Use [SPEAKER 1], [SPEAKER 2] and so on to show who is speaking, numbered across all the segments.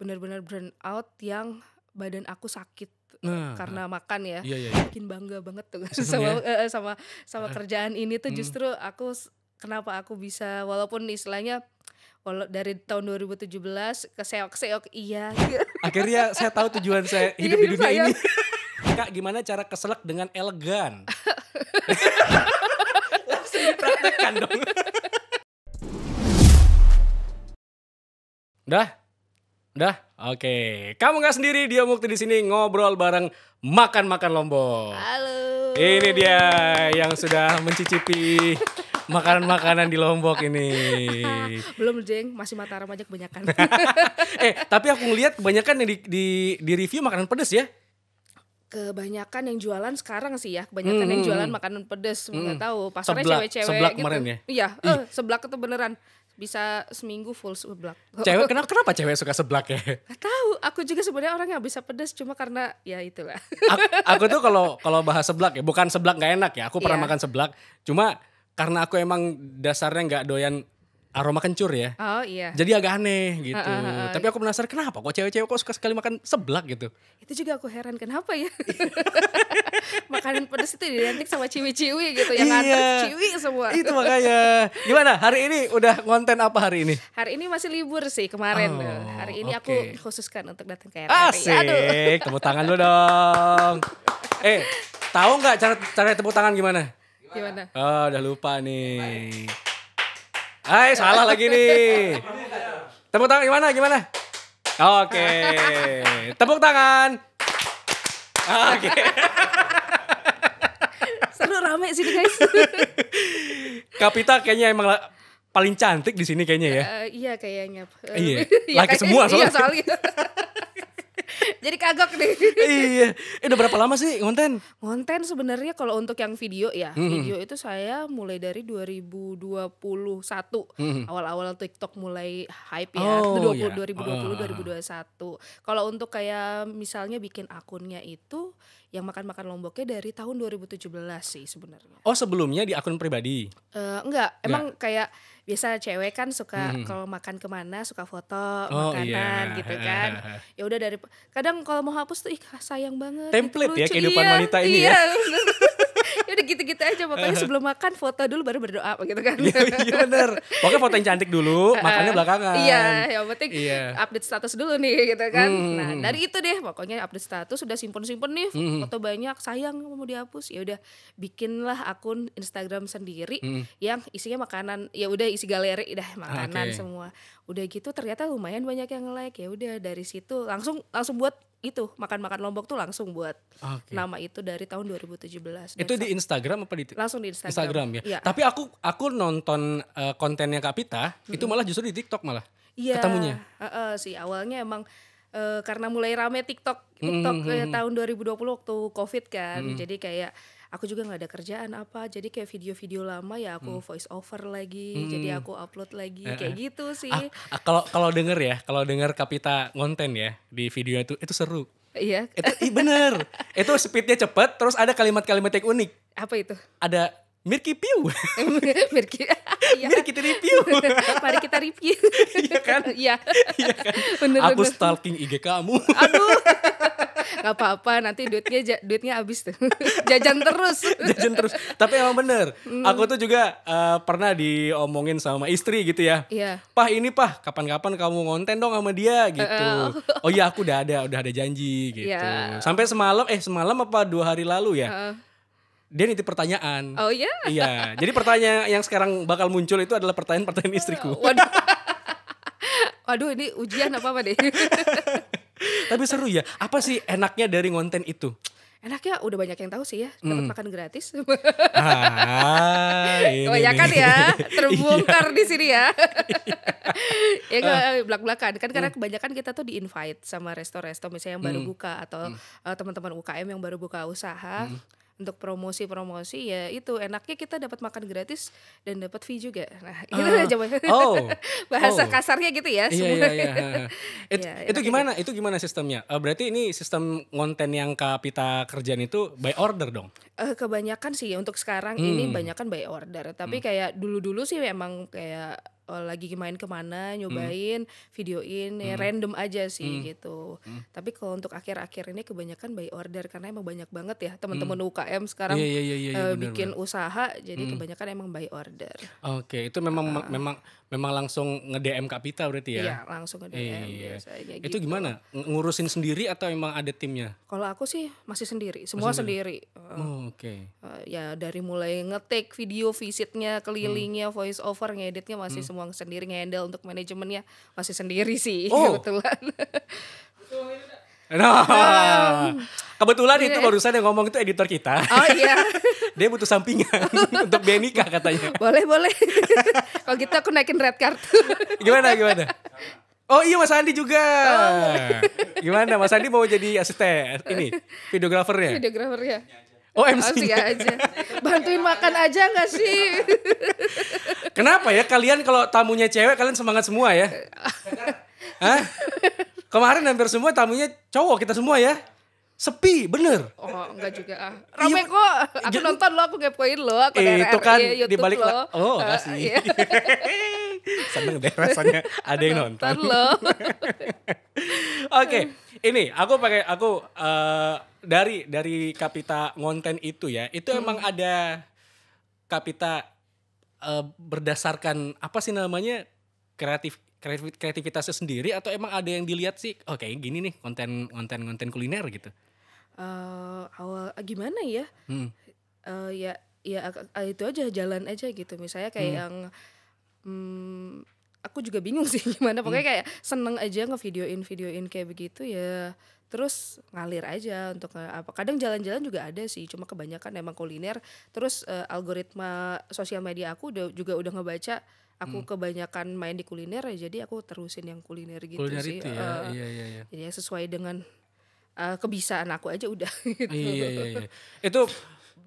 [SPEAKER 1] benar-benar burn out yang badan aku sakit eh, nah, nah, karena makan ya. Iya, iya, iya. Bikin bangga banget tuh sama ya? Eh, eh, sama sama kerjaan ini tuh hmm. justru aku kenapa aku bisa walaupun istilahnya walau dari tahun 2017 ke seok-seok iya.
[SPEAKER 2] Akhirnya saya tahu tujuan saya iya, hidup di dunia saya. ini. Kak, gimana cara keselak dengan elegan? dong. Dah, Dah? Oke. Okay. Kamu nggak sendiri, dia Mukti di sini ngobrol bareng makan-makan Lombok. Halo. Ini dia yang sudah mencicipi makanan-makanan di Lombok ini.
[SPEAKER 1] Belum, Jeng. Masih Mataram aja kebanyakan.
[SPEAKER 2] eh, tapi aku ngelihat kebanyakan yang di, di, di review makanan pedas ya
[SPEAKER 1] kebanyakan yang jualan sekarang sih ya kebanyakan hmm. yang jualan makanan pedas, nggak Gak hmm. tahu pasarnya cewek-cewek gitu kemarin ya iya uh, seblak itu beneran bisa seminggu full seblak. Cewek
[SPEAKER 2] kenapa kenapa cewek suka seblak ya?
[SPEAKER 1] Gak tahu, aku juga sebenarnya orang yang bisa pedes cuma karena ya itulah.
[SPEAKER 2] Aku, aku tuh kalau kalau bahas seblak ya bukan seblak nggak enak ya. Aku pernah yeah. makan seblak, cuma karena aku emang dasarnya nggak doyan aroma kencur ya.
[SPEAKER 1] Oh iya. Jadi
[SPEAKER 2] agak aneh gitu. Uh, uh, uh, Tapi aku penasaran kenapa kok cewek-cewek kok suka sekali makan seblak gitu.
[SPEAKER 1] Itu juga aku heran kenapa ya. Makanan pedas itu identik sama ciwi-ciwi gitu yang iya, ciwi semua. Itu makanya.
[SPEAKER 2] Gimana hari ini udah konten apa hari ini?
[SPEAKER 1] Hari ini masih libur sih kemarin. Oh, hari ini okay. aku khususkan untuk datang ke RRI. Asik. Aduh.
[SPEAKER 2] Tepuk tangan lu dong. eh, tahu nggak cara cara tepuk tangan gimana? Gimana? Oh, udah lupa nih. Bye. Hai, salah lagi nih. Tepuk tangan gimana? Gimana? Oke. Okay. Tepuk tangan. Oke. Okay.
[SPEAKER 1] Seru rame sih guys.
[SPEAKER 2] Kapita kayaknya emang paling cantik di sini kayaknya ya. Uh, iya kayaknya. Uh, iya. Laki semua soalnya. Iya soalnya. Jadi kagok nih. iya. Eh, udah berapa lama sih konten?
[SPEAKER 1] Konten sebenarnya kalau untuk yang video ya, hmm video itu saya mulai dari 2021. Mm-hmm. Awal-awal TikTok mulai hype ya. Oh, 20, yeah. 2020 uh. 2021. Kalau untuk kayak misalnya bikin akunnya itu yang makan-makan lomboknya dari tahun 2017 sih sebenarnya.
[SPEAKER 2] Oh sebelumnya di akun pribadi?
[SPEAKER 1] Uh, enggak, emang kayak biasa cewek kan suka hmm, hmm, hmm. kalau makan kemana suka foto oh, makanan iya. gitu kan. ya udah dari kadang kalau mau hapus tuh ih sayang banget. Template gitu, ya kehidupan iya, wanita ini ya. iya. ya. ya udah gitu-gitu aja makanya sebelum makan foto dulu baru berdoa gitu kan iya ya
[SPEAKER 2] bener pokoknya foto yang cantik dulu makannya belakangan iya ya,
[SPEAKER 1] yang penting iya. update status dulu nih gitu kan hmm. nah dari itu deh pokoknya update status sudah simpen-simpen nih hmm. foto banyak sayang mau dihapus ya udah bikinlah akun Instagram sendiri hmm. yang isinya makanan ya udah isi galeri dah makanan ah, okay. semua udah gitu ternyata lumayan banyak yang like ya udah dari situ langsung langsung buat itu makan-makan Lombok tuh langsung buat okay. nama itu dari tahun 2017. belas itu
[SPEAKER 2] di Instagram apa di Langsung di Instagram. Instagram ya. ya. Tapi aku aku nonton uh, kontennya Kapita hmm. itu malah justru di TikTok malah. Iya. Ketemunya.
[SPEAKER 1] Uh, uh, sih awalnya emang uh, karena mulai rame TikTok TikTok hmm. ribu tahun 2020 waktu Covid kan. Hmm. Jadi kayak aku juga nggak ada kerjaan apa jadi kayak video-video lama ya aku hmm. voice over lagi hmm. jadi aku upload lagi eh, kayak eh. gitu ah, sih ah,
[SPEAKER 2] kalau kalau denger ya kalau denger Kapita ngonten ya di video itu itu seru iya itu i, bener itu speednya cepet terus ada kalimat-kalimat yang unik apa itu ada Mirki Piu. Mirki. Iya. Mirki kita review. Mari kita review. iya kan? Iya. iya kan? Aku bener. stalking IG kamu. Aduh.
[SPEAKER 1] nggak apa-apa nanti duitnya duitnya habis tuh jajan terus jajan
[SPEAKER 2] terus tapi emang bener mm. aku tuh juga uh, pernah diomongin sama istri gitu ya yeah. pah ini pah kapan-kapan kamu ngonten dong sama dia gitu uh, uh. oh iya aku udah ada udah ada janji gitu yeah. sampai semalam eh semalam apa dua hari lalu ya uh dia nitip pertanyaan. Oh iya? Yeah? Iya. Jadi pertanyaan yang sekarang bakal muncul itu adalah pertanyaan-pertanyaan istriku.
[SPEAKER 1] Waduh. Waduh ini ujian apa apa deh.
[SPEAKER 2] Tapi seru ya. Apa sih enaknya dari konten itu?
[SPEAKER 1] Enaknya udah banyak yang tahu sih ya, dapat hmm. makan gratis.
[SPEAKER 2] Ah, Kebanyakan ya,
[SPEAKER 1] terbongkar iya. di sini ya. ya uh. belak-belakan kan karena hmm. kebanyakan kita tuh di invite sama resto-resto misalnya yang baru hmm. buka atau hmm. uh, teman-teman UKM yang baru buka usaha. Hmm untuk promosi-promosi ya itu enaknya kita dapat makan gratis dan dapat fee juga. Nah, ah. itu uh, aja oh, bahasa oh. kasarnya gitu ya. Iya, iya, iya. It, ya, itu
[SPEAKER 2] gimana? Gitu. Itu gimana sistemnya? Uh, berarti ini sistem konten yang kapita kerjaan itu by order dong?
[SPEAKER 1] Uh, kebanyakan sih ya. untuk sekarang hmm. ini kan by order. Tapi hmm. kayak dulu-dulu sih memang kayak oh, lagi main kemana hmm. nyobain hmm. videoin hmm. random aja sih hmm. gitu hmm. tapi kalau untuk akhir-akhir ini kebanyakan by order karena emang banyak banget ya teman-teman hmm. UKM sekarang yeah, yeah, yeah, yeah, uh, bener, bikin bener. usaha jadi hmm. kebanyakan emang by order
[SPEAKER 2] oke okay, itu memang uh, memang memang langsung nge DM Kapita berarti ya iya langsung nge DM iya. Yeah. biasanya gitu. itu gitu. gimana ngurusin sendiri atau emang ada timnya
[SPEAKER 1] kalau aku sih masih sendiri semua masih sendiri,
[SPEAKER 2] sendiri. oh, oke okay.
[SPEAKER 1] uh, eh, ya dari mulai ngetik video visitnya kelilingnya hmm. voice over ngeditnya masih hmm. semua uang sendiri ngehandle untuk manajemennya masih sendiri sih oh. kebetulan.
[SPEAKER 2] Nah, ah. Kebetulan itu iya. barusan yang ngomong itu editor kita. Oh iya. Dia butuh sampingan untuk biaya nikah katanya.
[SPEAKER 1] Boleh, boleh. Kalau gitu aku naikin red card.
[SPEAKER 2] gimana, gimana? Oh iya Mas Andi juga. Oh. Gimana Mas Andi mau jadi asisten ini videografernya?
[SPEAKER 1] Videografernya. Oh MC-nya. Oh, aja. Bantuin makan aja gak sih?
[SPEAKER 2] Kenapa ya kalian kalau tamunya cewek kalian semangat semua ya? Hah? Kemarin hampir semua tamunya cowok kita semua ya. Sepi, bener.
[SPEAKER 1] Oh, enggak juga ah. Iya, Rame iya, kok. Aku nonton lo, aku ngepoin lo, aku eh, itu kan di YouTube lo.
[SPEAKER 2] Oh, uh, ah, kasih. iya. Seneng deh rasanya ada yang nonton. nonton lo. Oke. Okay ini aku pakai aku uh, dari dari kapita ngonten itu ya itu hmm. emang ada kapita uh, eh, berdasarkan apa sih namanya kreatif kreativitasnya sendiri atau emang ada yang dilihat sih oh gini nih konten konten konten kuliner gitu
[SPEAKER 1] uh, awal gimana ya hmm. uh, ya ya itu aja jalan aja gitu misalnya kayak hmm. yang hmm, aku juga bingung sih gimana hmm. pokoknya kayak seneng aja ngevideoin videoin kayak begitu ya terus ngalir aja untuk apa kadang jalan-jalan juga ada sih cuma kebanyakan emang kuliner terus uh, algoritma sosial media aku udah juga udah ngebaca aku hmm. kebanyakan main di kuliner ya jadi aku terusin yang kuliner gitu kuliner sih itu ya, uh, iya, iya, iya. jadi ya sesuai dengan uh, kebisaan aku aja udah gitu iya, iya, iya.
[SPEAKER 2] itu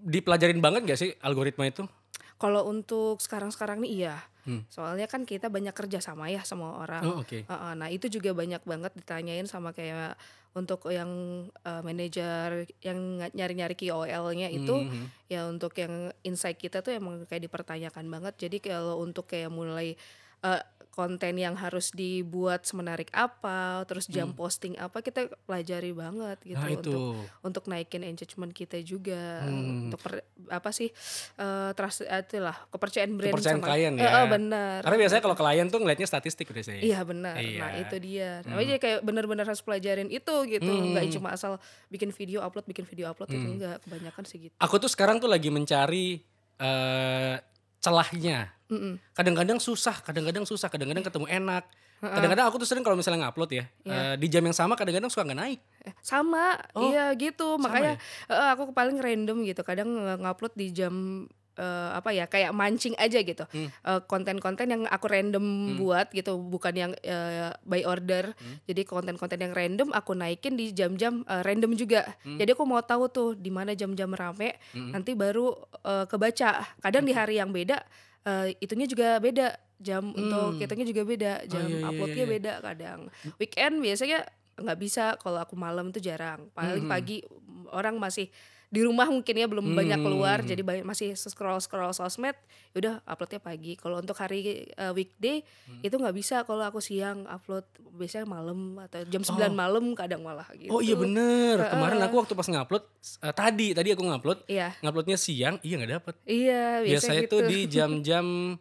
[SPEAKER 2] dipelajarin banget gak sih algoritma itu
[SPEAKER 1] kalau untuk sekarang-sekarang nih iya Hmm. Soalnya kan kita banyak kerja sama ya sama orang. Oh, okay. uh, uh, nah itu juga banyak banget ditanyain sama kayak untuk yang uh, manajer yang nyari-nyari KOL-nya itu hmm, hmm, hmm. ya untuk yang insight kita tuh emang kayak dipertanyakan banget. Jadi kalau untuk kayak mulai uh, konten yang harus dibuat semenarik apa, terus jam hmm. posting apa kita pelajari banget gitu nah, untuk untuk naikin engagement kita juga hmm. untuk per, apa sih uh, trust eh, lah kepercayaan brand kepercayaan sama klien ya. Eh, benar. Karena biasanya kalau
[SPEAKER 2] klien tuh ngeliatnya statistik biasanya. Iya benar. Iya. Nah, itu dia. Nah, jadi
[SPEAKER 1] hmm. kayak benar-benar harus pelajarin itu gitu, hmm. cuma asal bikin video upload, bikin video upload gitu, hmm. itu enggak kebanyakan sih gitu.
[SPEAKER 2] Aku tuh sekarang tuh lagi mencari eh, celahnya. Kadang-kadang susah, kadang-kadang susah, kadang-kadang ketemu enak. Kadang-kadang aku tuh sering kalau misalnya ngupload ya, yeah. Iya. uh, di jam yang sama kadang-kadang suka nggak naik.
[SPEAKER 1] Eh, sama, oh, iya gitu. Makanya ya? uh, aku paling random gitu. Kadang eh, ngupload di jam uh, apa ya kayak mancing aja gitu hmm. Eh, konten-konten hmm. uh, yang aku random hmm. buat gitu bukan yang uh, by order hmm. jadi konten-konten yang random aku naikin di jam-jam uh, random juga hmm. jadi aku mau tahu tuh di mana jam-jam rame hmm. nanti baru uh, kebaca kadang hmm. di hari yang beda uh, itunya juga beda jam hmm. untuk kitanya juga beda oh, jam oh, iya, iya, uploadnya iya, iya. beda kadang weekend biasanya nggak bisa kalau aku malam tuh jarang paling hmm. pagi orang masih di rumah mungkin ya belum hmm. banyak keluar jadi banyak masih scroll scroll sosmed ya udah uploadnya pagi kalau untuk hari uh, weekday hmm. itu nggak bisa kalau aku siang upload biasanya malam atau jam 9 oh. malam kadang malah gitu oh iya bener uh, kemarin aku
[SPEAKER 2] waktu pas ngupload uh, tadi tadi aku ngupload iya. nguploadnya siang iya nggak dapet iya biasanya, biasanya gitu. tuh di jam-jam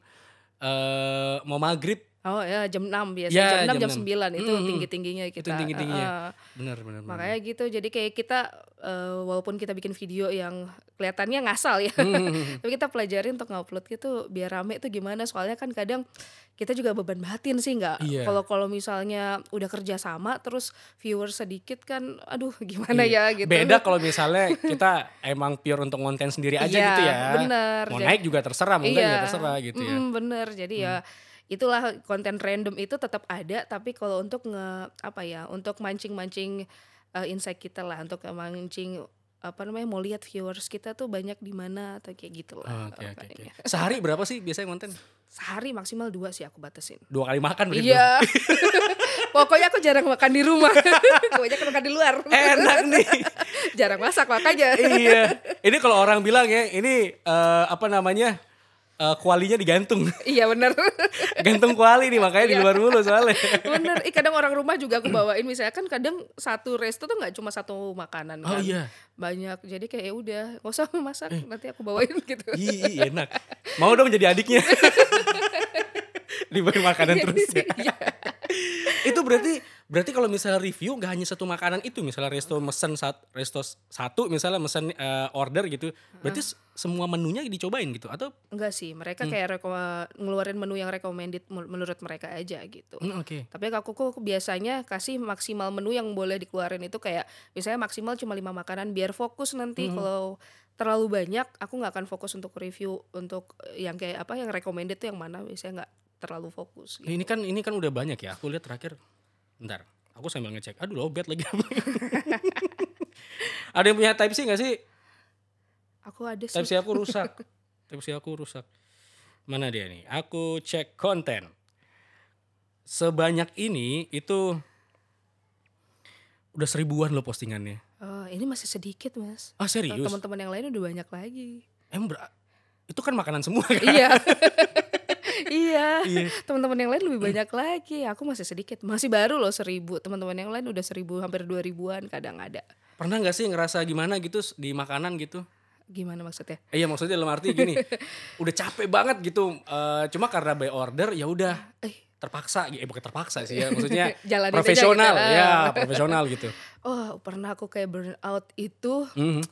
[SPEAKER 2] uh, mau maghrib
[SPEAKER 1] Oh ya jam 6 biasanya ya, jam 6 jam, jam 9 itu mm, tinggi-tingginya kita. Itu tinggi-tingginya. Uh,
[SPEAKER 2] benar benar. Makanya
[SPEAKER 1] bener. gitu. Jadi kayak kita uh, walaupun kita bikin video yang kelihatannya ngasal ya. Mm. tapi kita pelajari untuk ngupload gitu biar rame itu gimana soalnya kan kadang kita juga beban batin sih nggak yeah. kalau misalnya udah kerja sama terus viewer sedikit kan aduh gimana yeah. ya gitu beda
[SPEAKER 2] kalau misalnya kita emang pure untuk konten sendiri aja yeah, gitu ya bener. mau jadi, naik juga terserah mau yeah. juga terserah gitu ya, ya mm,
[SPEAKER 1] bener jadi mm. ya itulah konten random itu tetap ada tapi kalau untuk nge apa ya untuk mancing-mancing uh, insight kita lah untuk mancing apa namanya mau lihat viewers kita tuh banyak di mana atau kayak gitu lah. Oke oke okay. Iya. Sehari berapa
[SPEAKER 2] sih biasanya konten?
[SPEAKER 1] Sehari maksimal dua sih aku batasin.
[SPEAKER 2] Dua kali makan berarti. Iya.
[SPEAKER 1] Pokoknya aku jarang makan di rumah. Kebanyakan makan di luar. Enak nih. jarang masak makanya. iya.
[SPEAKER 2] Ini kalau orang bilang ya, ini uh, apa namanya? uh, kualinya digantung. Iya benar. Gantung kuali nih makanya di iya. luar mulu soalnya.
[SPEAKER 1] benar Eh, kadang orang rumah juga aku bawain misalnya kan kadang satu resto tuh nggak cuma satu makanan oh, kan. Oh iya. Banyak. Jadi kayak ya udah, gak usah masak, eh. nanti aku bawain gitu. Iya,
[SPEAKER 2] enak. Mau dong jadi adiknya diberi makanan iya, terus ya. itu berarti berarti kalau misalnya review nggak hanya satu makanan itu misalnya resto mesen sat, resto satu misalnya mesen uh, order gitu berarti uh. semua menunya dicobain gitu atau
[SPEAKER 1] enggak sih mereka hmm. kayak reko ngeluarin menu yang recommended menurut mereka aja gitu hmm, okay. tapi aku kok biasanya kasih maksimal menu yang boleh dikeluarin itu kayak misalnya maksimal cuma lima makanan biar fokus nanti hmm. kalau terlalu banyak aku nggak akan fokus untuk review untuk yang kayak apa yang recommended tuh yang mana misalnya nggak terlalu fokus. Gitu.
[SPEAKER 2] Ini kan ini kan udah banyak ya. Aku lihat terakhir, bentar. Aku sambil ngecek. Aduh lo bet lagi. ada yang punya Type C gak sih?
[SPEAKER 1] Aku ada sih. Type C aku rusak.
[SPEAKER 2] type C aku rusak. Mana dia nih? Aku cek konten. Sebanyak ini itu udah seribuan lo postingannya.
[SPEAKER 1] Oh, ini masih sedikit mas. Ah serius? Eh, teman-teman yang lain udah banyak lagi.
[SPEAKER 2] Emang itu kan makanan semua kan? Iya.
[SPEAKER 1] Iya. iya. Teman-teman yang lain lebih banyak lagi. Aku masih sedikit, masih baru loh seribu. Teman-teman yang lain udah seribu, hampir dua ribuan kadang ada.
[SPEAKER 2] Pernah nggak sih ngerasa gimana gitu di makanan gitu?
[SPEAKER 1] Gimana maksudnya?
[SPEAKER 2] Eh, iya maksudnya dalam arti gini, udah capek banget gitu. Uh, cuma karena by order ya udah. Eh terpaksa eh bukan terpaksa sih ya maksudnya Jalan gitu. profesional kita, ah. ya profesional gitu
[SPEAKER 1] oh pernah aku kayak burn out itu mm -hmm.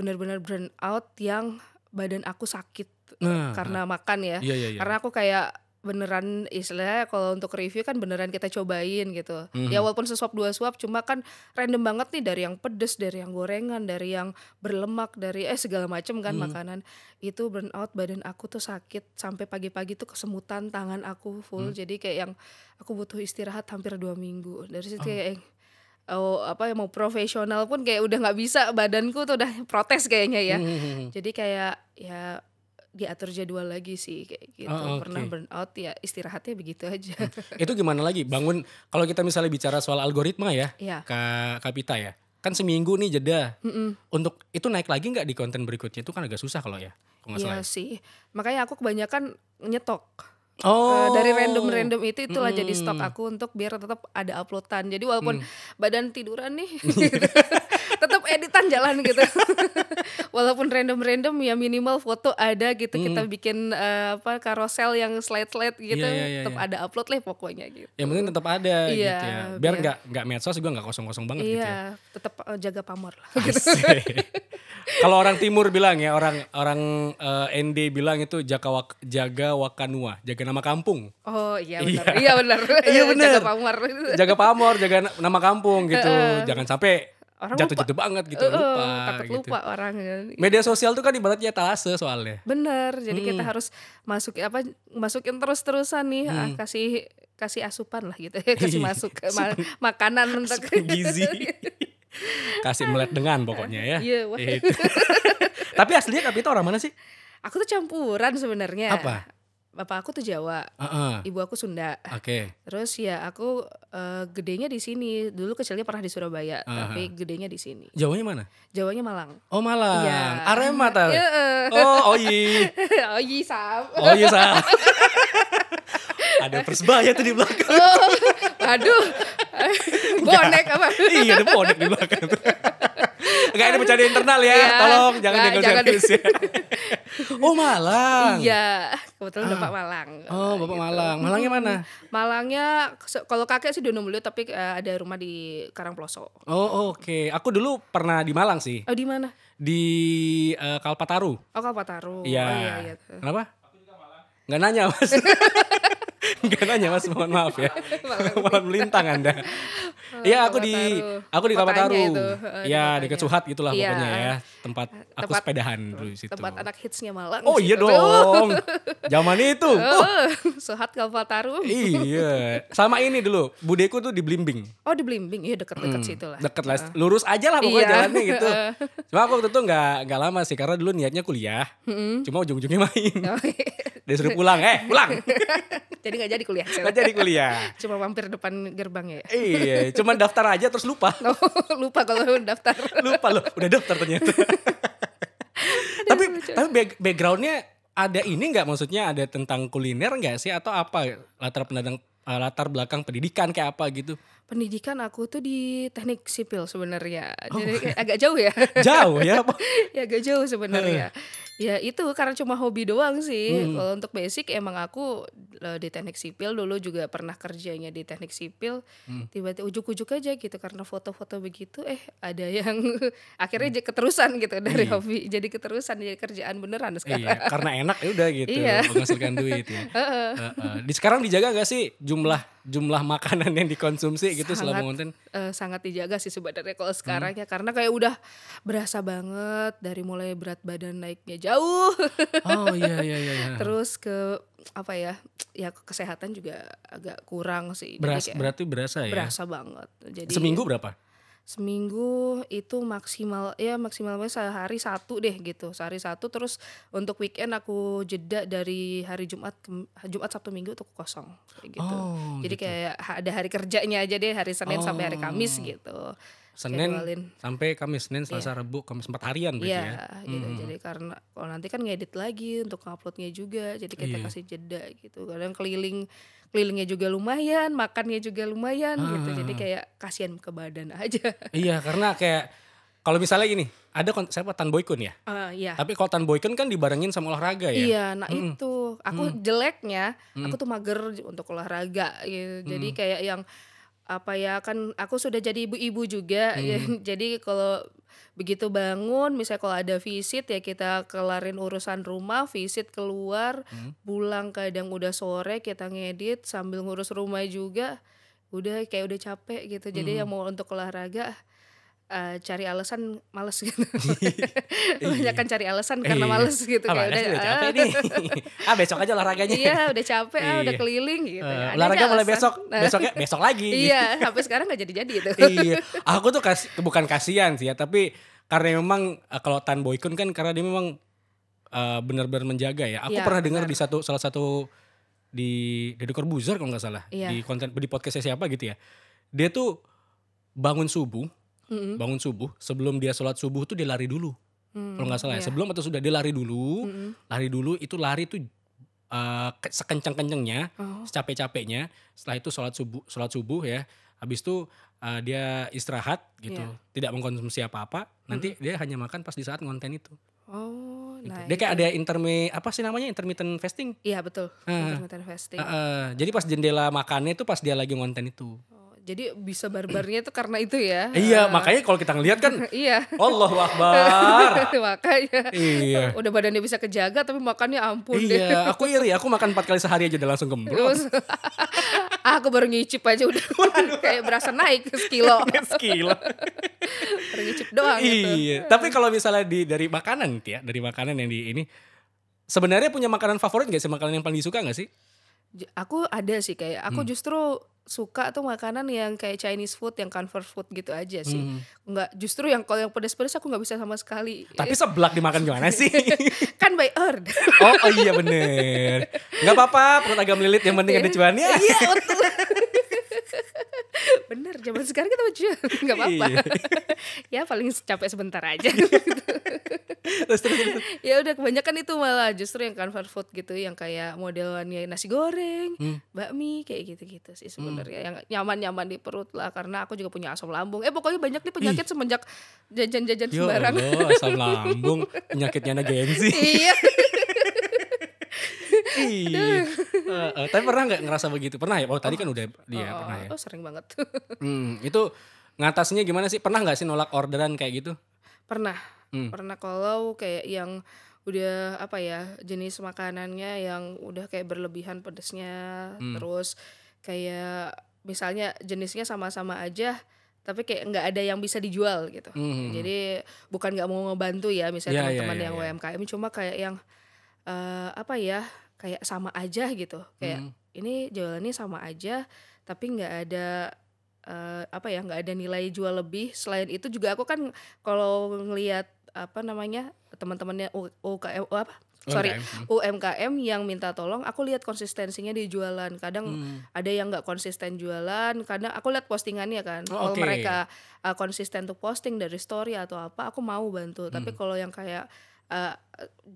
[SPEAKER 1] benar-benar burn out yang badan aku sakit Eh, nah, karena nah. makan ya. Iya, iya, iya. Karena aku kayak beneran istilahnya kalau untuk review kan beneran kita cobain gitu. Mm-hmm. Ya walaupun sesuap dua suap cuma kan random banget nih dari yang pedes, dari yang gorengan, dari yang berlemak, dari eh segala macam kan mm-hmm. makanan. Itu burn out badan aku tuh sakit sampai pagi-pagi tuh kesemutan tangan aku full. Mm-hmm. Jadi kayak yang aku butuh istirahat hampir dua minggu. Dari situ oh. kayak oh apa yang mau profesional pun kayak udah nggak bisa badanku tuh udah protes kayaknya ya. Mm-hmm. Jadi kayak ya diatur jadwal lagi sih kayak gitu. Oh, ah, okay. Pernah burn out ya istirahatnya begitu aja.
[SPEAKER 2] Itu gimana lagi? Bangun kalau kita misalnya bicara soal algoritma ya, ya. Kak Kapita ya. Kan seminggu nih jeda. Mm -mm. Untuk itu naik lagi nggak di konten berikutnya itu kan agak susah kalau ya. Kalau iya ya.
[SPEAKER 1] sih. Makanya aku kebanyakan nyetok.
[SPEAKER 2] Oh. Uh, dari random-random itu itulah mm. jadi stok aku
[SPEAKER 1] untuk biar tetap ada uploadan. Jadi walaupun mm. badan tiduran nih editan jalan gitu. Walaupun random-random ya minimal foto ada gitu. Hmm. Kita bikin uh, apa karosel yang slide-slide gitu. Yeah, yeah, yeah, tetap yeah. ada upload lah pokoknya gitu.
[SPEAKER 2] Ya penting tetap ada yeah, gitu ya. Biar nggak yeah. nggak medsos juga nggak kosong-kosong banget yeah, gitu
[SPEAKER 1] ya. Iya, tetap uh, jaga pamor lah.
[SPEAKER 2] Kalau orang timur bilang ya, orang orang uh, eh, ND bilang itu jaga wak, jaga wakanua, jaga nama kampung. Oh iya benar. Iya, benar. iya benar. Iya, jaga pamor. jaga pamor, jaga nama kampung gitu. Jangan sampai orang jatuh jatuh banget gitu uh, lupa takut gitu. lupa orang ya. media sosial tuh kan ibaratnya talase soalnya
[SPEAKER 1] bener jadi hmm. kita harus masuk apa masukin terus terusan nih ah, hmm. ah, kasih kasih asupan lah gitu ya, kasih iya, masuk ma makanan untuk
[SPEAKER 2] gizi kasih melek dengan pokoknya ya iya yeah, gitu. tapi aslinya kapita orang mana sih
[SPEAKER 1] aku tuh campuran sebenarnya apa bapak aku tuh Jawa,
[SPEAKER 2] uh -uh. ibu aku Sunda. Oke. Okay.
[SPEAKER 1] Terus ya aku uh, gedenya di sini. Dulu kecilnya pernah di Surabaya, uh -huh. tapi gedenya di sini. Jawanya mana? Jawanya Malang. Oh Malang. Ya. Arema tau? Uh -uh. Oh Oyi. Oh, iya. oyi oh, iya, Sam. Oyi oh, iya, Sam.
[SPEAKER 2] ada persebaya tuh di belakang.
[SPEAKER 1] Oh, aduh. bonek apa?
[SPEAKER 2] iya, ada bonek di belakang. Enggak ini bercanda internal ya. ya Tolong jangan nah, jangan jengkel ya. oh Malang. Iya,
[SPEAKER 1] kebetulan ah. Bapak Malang.
[SPEAKER 2] Oh, Bapak gitu. Malang. Malangnya mana?
[SPEAKER 1] Malangnya kalau kakek sih di Beliau tapi uh, ada rumah di Karangploso.
[SPEAKER 2] Oh, oke. Okay. Aku dulu pernah di Malang sih. Oh, di mana? Di uh, Kalpataru.
[SPEAKER 1] Oh, Kalpataru. Iya. Oh, iya, iya.
[SPEAKER 2] Kenapa? Aku juga Malang. Enggak nanya, Mas. Enggak nanya mas, mohon maaf ya. Malam melintang anda. Iya aku di aku di Kota Taru. Eh, ya, iya di Suhat gitulah pokoknya ya tempat, eh, tempat aku sepedahan dulu di situ. Tempat
[SPEAKER 1] anak hitsnya Malang. Oh iya dong.
[SPEAKER 2] Zaman itu. Oh, eh,
[SPEAKER 1] uh. Sohat Tarum. Iya.
[SPEAKER 2] Sama ini dulu, budeku tuh di Blimbing.
[SPEAKER 1] Oh di Blimbing, iya deket-deket hmm, situ lah.
[SPEAKER 2] Deket lah, eh. lurus aja lah pokoknya iya. jalannya gitu. Cuma aku waktu itu gak, nggak lama sih, karena dulu niatnya kuliah. Hmm. Cuma ujung-ujungnya main. Oh, iya. Dia suruh pulang, eh pulang.
[SPEAKER 1] jadi gak jadi kuliah. Gak jadi kuliah. Cuma mampir depan gerbang ya. Iya, cuma
[SPEAKER 2] daftar aja terus lupa.
[SPEAKER 1] Oh, lupa kalau daftar. lupa
[SPEAKER 2] loh, udah daftar ternyata tapi tapi backgroundnya ada ini nggak maksudnya ada tentang kuliner nggak sih atau apa latar pendatang eh, latar belakang pendidikan kayak apa gitu
[SPEAKER 1] pendidikan aku tuh di teknik sipil sebenarnya. Oh. Jadi agak jauh ya. Jauh ya. ya agak jauh sebenarnya. ya itu karena cuma hobi doang sih. Hmm. Kalau untuk basic emang aku eh, di teknik sipil dulu juga pernah kerjanya di teknik sipil. Hmm. Tiba-tiba ujuk-ujuk aja gitu karena foto-foto begitu eh ada yang akhirnya hmm. keterusan gitu dari iya. hobi jadi keterusan jadi kerjaan beneran sekarang. Iya, karena
[SPEAKER 2] enak ya udah gitu iya. menghasilkan duit ya. uh -uh. Uh -uh. Di sekarang dijaga gak sih jumlah jumlah makanan yang dikonsumsi sangat, gitu selama konten?
[SPEAKER 1] Uh, eh, sangat dijaga sih sebenarnya kalau sekarang hmm. ya karena kayak udah berasa banget dari mulai berat badan naiknya jauh. Oh iya iya iya. iya. Terus ke apa ya? Ya kesehatan juga agak kurang sih. Beras, kayak, berarti berasa ya? Berasa banget. Jadi Seminggu berapa? seminggu itu maksimal ya maksimalnya sehari satu deh gitu sehari satu terus untuk weekend aku jeda dari hari Jumat ke, Jumat Sabtu Minggu tuh aku kosong kayak gitu oh, jadi gitu. kayak ada hari kerjanya aja deh hari Senin oh. sampai hari Kamis oh. gitu
[SPEAKER 2] Senin jadwalin. sampai Kamis, Senin, Selasa, yeah. Rabu, Kamis empat harian yeah, ya. gitu. Mm-hmm. Jadi
[SPEAKER 1] karena kalau nanti kan ngedit lagi untuk uploadnya juga, jadi kita yeah. kasih jeda gitu. Kadang keliling kelilingnya juga lumayan, makannya juga lumayan ah. gitu. Jadi ah. kayak kasihan ke badan aja.
[SPEAKER 2] iya, karena kayak kalau misalnya gini, ada siapa Tan Boykun ya?
[SPEAKER 1] Uh, iya. Tapi
[SPEAKER 2] kalau Tan Boykun kan dibarengin sama olahraga ya. Iya, nah hmm.
[SPEAKER 1] itu. Aku hmm. jeleknya, aku hmm. tuh mager untuk olahraga gitu. Hmm. Jadi kayak yang apa ya kan aku sudah jadi ibu-ibu juga hmm. jadi kalau begitu bangun misalnya kalau ada visit ya kita kelarin urusan rumah visit keluar hmm. pulang kadang udah sore kita ngedit sambil ngurus rumah juga udah kayak udah capek gitu jadi ya hmm. yang mau untuk olahraga uh, cari alasan males gitu. Banyak kan cari alasan iya. karena males iya. gitu kayak udah, ah, capek nih.
[SPEAKER 2] ah besok aja olahraganya. Iya,
[SPEAKER 1] udah capek, ah udah iya. keliling gitu. Uh, olahraga mulai besok, nah. besoknya besok lagi. iya, sampai sekarang gak jadi-jadi itu. iya.
[SPEAKER 2] Aku tuh kas, bukan kasihan sih ya, tapi karena memang eh, kalau Tan Boykun kan karena dia memang uh, benar-benar menjaga ya. Aku ya, pernah dengar di satu salah satu di Deddy Corbuzier kalau nggak salah, ya. di konten di podcastnya siapa gitu ya. Dia tuh bangun subuh hmm bangun subuh sebelum dia sholat subuh tuh dia lari dulu mm-hmm. kalau nggak salah yeah. ya iya. sebelum atau sudah dia lari dulu mm-hmm. lari dulu itu lari tuh uh, eh, sekencang kencengnya oh. secapek capeknya setelah itu sholat subuh sholat subuh ya habis itu uh, eh, dia istirahat gitu yeah. tidak mengkonsumsi apa apa mm-hmm. nanti dia hanya makan pas di saat ngonten itu
[SPEAKER 1] oh
[SPEAKER 2] gitu. nah dia kayak itu. ada interme apa sih namanya intermittent fasting
[SPEAKER 1] iya betul uh, intermittent fasting uh, uh,
[SPEAKER 2] jadi pas jendela makannya itu pas dia lagi ngonten itu
[SPEAKER 1] jadi bisa barbarnya itu karena itu ya. Iya,
[SPEAKER 2] uh, makanya kalau kita ngelihat kan iya. Allah Akbar.
[SPEAKER 1] makanya. Iya. Udah badannya bisa kejaga tapi makannya ampun iya, deh.
[SPEAKER 2] aku iri, aku makan empat kali sehari aja udah langsung gembrot.
[SPEAKER 1] aku baru ngicip aja udah kayak berasa naik sekilo.
[SPEAKER 2] sekilo. baru nyicip doang iya. gitu. Iya. Tapi kalau misalnya di dari makanan ya, dari makanan yang di ini sebenarnya punya makanan favorit gak sih? Makanan yang paling disuka gak sih?
[SPEAKER 1] aku ada sih kayak aku hmm. justru suka tuh makanan yang kayak Chinese food yang comfort food gitu aja sih hmm. nggak justru yang kalau yang pedas-pedas aku nggak bisa sama sekali
[SPEAKER 2] tapi seblak dimakan gimana sih
[SPEAKER 1] kan by order
[SPEAKER 2] oh, oh iya bener nggak apa-apa perut agak melilit yang penting ada cuannya iya betul
[SPEAKER 1] bener zaman sekarang kita jujur nggak apa-apa iya. ya paling capek sebentar aja iya. ya udah kebanyakan itu malah justru yang comfort food gitu yang kayak modelannya nasi goreng hmm. bakmi kayak gitu-gitu sih hmm. sebenarnya hmm. yang nyaman-nyaman di perut lah karena aku juga punya asam lambung eh pokoknya banyak nih penyakit Ih. semenjak jajan-jajan ya sembarang asam lambung
[SPEAKER 2] penyakitnya anak iya Iya. Uh, uh, tapi pernah nggak ngerasa begitu? Pernah ya? Oh, tadi kan udah dia oh, pernah ya. Oh,
[SPEAKER 1] sering banget.
[SPEAKER 2] hmm, itu ngatasnya gimana sih? Pernah nggak sih nolak orderan kayak gitu? Pernah. Hmm.
[SPEAKER 1] Pernah kalau kayak yang udah apa ya, jenis makanannya yang udah kayak berlebihan pedesnya, hmm. terus kayak misalnya jenisnya sama-sama aja tapi kayak nggak ada yang bisa dijual gitu. Hmm. hmm, hmm. Jadi bukan nggak mau ngebantu ya misalnya yeah, iya, teman-teman yeah, yeah, yang yeah. UMKM cuma kayak yang uh, apa ya kayak sama aja gitu kayak hmm. ini jualannya sama aja tapi nggak ada uh, apa ya nggak ada nilai jual lebih selain itu juga aku kan kalau ngelihat apa namanya teman-temannya UKM apa sorry UMKM. Hmm. UMKM yang minta tolong aku lihat konsistensinya di jualan kadang hmm. ada yang nggak konsisten jualan kadang aku lihat postingannya kan oh, kalau okay. mereka uh, konsisten tuh posting dari story atau apa aku mau bantu hmm. tapi kalau yang kayak uh,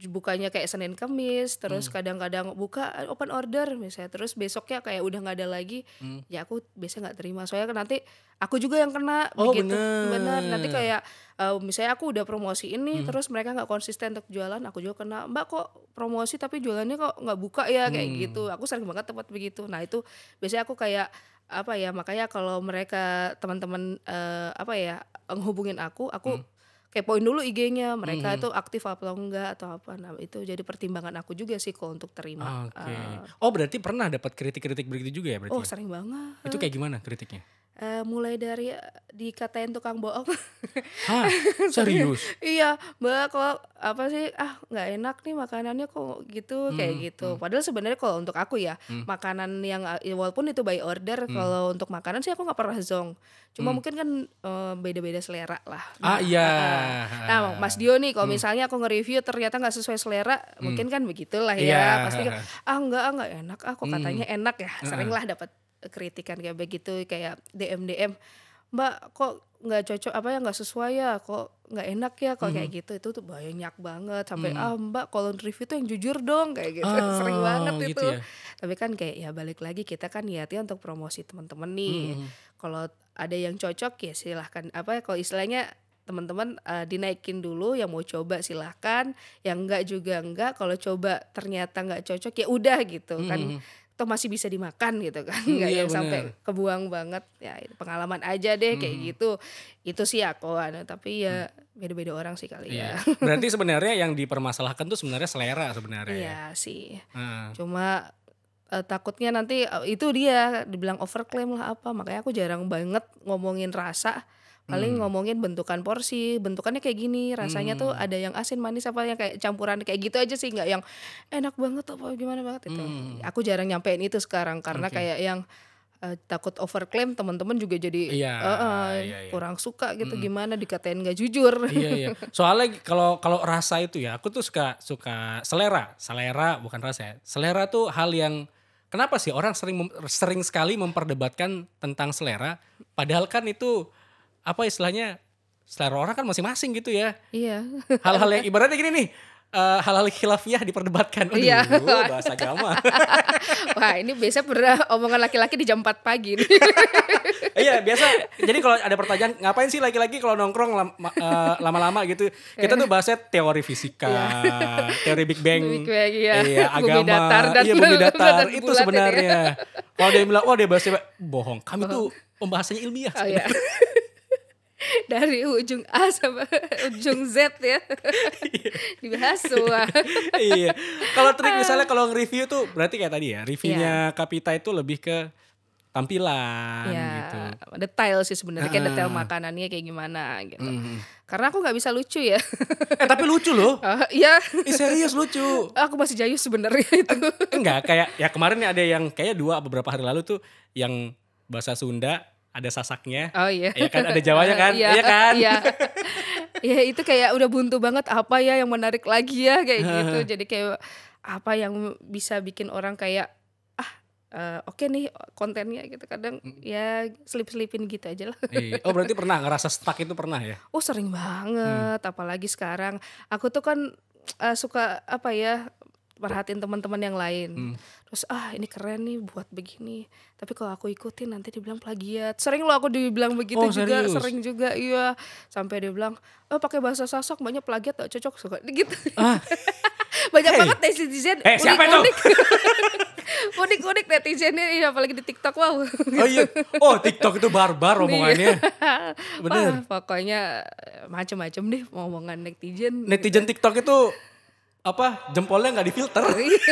[SPEAKER 1] bukanya kayak Senin Kamis terus hmm. kadang-kadang hmm. buka eh, open order misalnya terus besoknya kayak udah nggak ada lagi hmm. ya aku biasanya nggak terima soalnya kan nanti aku juga yang kena oh, begitu benar nanti kayak uh, misalnya aku udah promosi ini hmm. terus mereka nggak konsisten untuk jualan aku juga kena mbak kok promosi tapi jualannya kok nggak buka ya kayak hmm. gitu aku sering banget tempat begitu nah itu biasanya aku kayak apa ya makanya kalau mereka teman-teman uh, apa ya menghubungin aku aku hmm kepoin dulu IG-nya mereka hmm. itu aktif apa enggak atau apa nah itu jadi pertimbangan aku juga sih kok untuk terima okay. uh,
[SPEAKER 2] oh berarti pernah dapat kritik-kritik begitu juga ya berarti oh ya? sering
[SPEAKER 1] banget itu kayak
[SPEAKER 2] gimana kritiknya
[SPEAKER 1] uh, mulai dari eh, dikatain tukang bohong.
[SPEAKER 2] Hah, serius?
[SPEAKER 1] iya, Mbak kok apa sih ah nggak enak nih makanannya kok gitu hmm, kayak gitu. Hmm. Padahal sebenarnya kalau untuk aku ya hmm. makanan yang eh, walaupun itu by order hmm. kalau untuk makanan sih aku nggak pernah zong. Cuma hmm. mungkin kan beda beda-beda selera lah. Ah, nah, iya. ah iya. Uh, nah, Mas Dio nih kalau hmm. misalnya aku nge-review ternyata nggak sesuai selera, hmm. mungkin kan begitulah ya. Yeah. Pasti kan, ah nggak ah, nggak enak ah kok hmm. katanya hmm. enak ya. Seringlah dapat kritikan kayak begitu kayak DM DM Mbak kok nggak cocok apa ya nggak sesuai ya kok nggak enak ya kok hmm. kayak gitu itu tuh banyak banget sampai hmm. ah Mbak kalau review tuh yang jujur dong kayak gitu oh, sering banget gitu itu ya? tapi kan kayak ya balik lagi kita kan niatnya untuk promosi teman-teman nih hmm. kalau ada yang cocok ya silahkan apa ya kalau istilahnya teman-teman uh, dinaikin dulu yang mau coba silahkan yang enggak juga enggak kalau coba ternyata enggak cocok ya udah gitu kan. hmm. kan toh masih bisa dimakan gitu kan hmm, nggak iya, yang sampai kebuang banget ya pengalaman aja deh hmm. kayak gitu itu sih aku anu tapi ya hmm. beda-beda orang sih kali iya. ya
[SPEAKER 2] berarti sebenarnya yang dipermasalahkan tuh sebenarnya selera sebenarnya ya? iya
[SPEAKER 1] ya. sih hmm. cuma uh, takutnya nanti uh, itu dia dibilang overclaim lah apa makanya aku jarang banget ngomongin rasa paling hmm. ngomongin bentukan porsi bentukannya kayak gini rasanya hmm. tuh ada yang asin manis apa yang kayak campuran kayak gitu aja sih nggak yang enak banget apa gimana banget itu hmm. aku jarang nyampein itu sekarang karena okay. kayak yang uh, takut overclaim teman-teman juga jadi iya, uh, uh, iya, iya. kurang suka gitu mm. gimana dikatain gak jujur. Iya iya.
[SPEAKER 2] Soalnya kalau kalau rasa itu ya aku tuh suka suka selera, selera bukan rasa ya. Selera tuh hal yang kenapa sih orang sering sering sekali memperdebatkan tentang selera padahal kan itu apa istilahnya selera orang kan masing-masing gitu ya.
[SPEAKER 1] Iya. Hal-hal yang
[SPEAKER 2] ibaratnya gini nih, uh, hal-hal khilafiah diperdebatkan. Aduh, iya. bahasa agama.
[SPEAKER 1] Wah, ini biasa pernah omongan laki-laki di jam 4 pagi nih.
[SPEAKER 2] iya, biasa. Jadi kalau ada pertanyaan, ngapain sih laki-laki kalau nongkrong lama, eh, lama-lama gitu? Kita tuh bahasnya teori fisika, iya. teori Big Bang. Big Bang iya. iya, agama, bumi datar dan iya, bumi datar. Dan itu sebenarnya. Kalau dia bilang, "Wah, dia bahasnya bohong." Kami bohong. tuh pembahasannya ilmiah. Oh, iya.
[SPEAKER 1] dari ujung A sampai ujung Z ya dibahas semua.
[SPEAKER 2] iya. Kalau trik misalnya kalau nge-review tuh berarti kayak tadi ya, reviewnya yeah. Kapita itu lebih ke tampilan yeah. gitu.
[SPEAKER 1] Detail sih sebenarnya uh, kayak detail ah. makanannya kayak gimana gitu. Mm. Karena aku nggak bisa lucu ya. eh tapi lucu loh. Oh, iya. serius lucu. Aku masih jayu sebenarnya itu.
[SPEAKER 2] Enggak kayak ya kemarin ada yang kayak dua beberapa hari lalu tuh yang bahasa Sunda ada sasaknya. Oh iya. Iya kan ada Jawanya kan? Iya, iya kan? Iya.
[SPEAKER 1] ya itu kayak udah buntu banget apa ya yang menarik lagi ya kayak gitu. Jadi kayak apa yang bisa bikin orang kayak ah uh, oke okay nih kontennya gitu kadang ya selip-selipin gitu aja lah. Iya. oh berarti pernah
[SPEAKER 2] ngerasa stuck itu pernah ya?
[SPEAKER 1] Oh sering banget hmm. apalagi sekarang aku tuh kan uh, suka apa ya perhatiin teman-teman yang lain. Hmm terus ah ini keren nih buat begini tapi kalau aku ikutin nanti dibilang plagiat sering lo aku dibilang oh, begitu oh, juga serius? sering juga iya sampai dia bilang oh pakai bahasa sosok banyak plagiat tak cocok suka gitu ah. banyak hey. banget netizen hey, eh, unik, siapa itu? unik unik unik netizennya iya apalagi di TikTok wow oh iya
[SPEAKER 2] oh TikTok itu barbar omongannya
[SPEAKER 1] iya. bener Wah, pokoknya eh, macam-macam deh omongan netizen netizen
[SPEAKER 2] gitu. TikTok itu apa jempolnya nggak difilter
[SPEAKER 1] iya.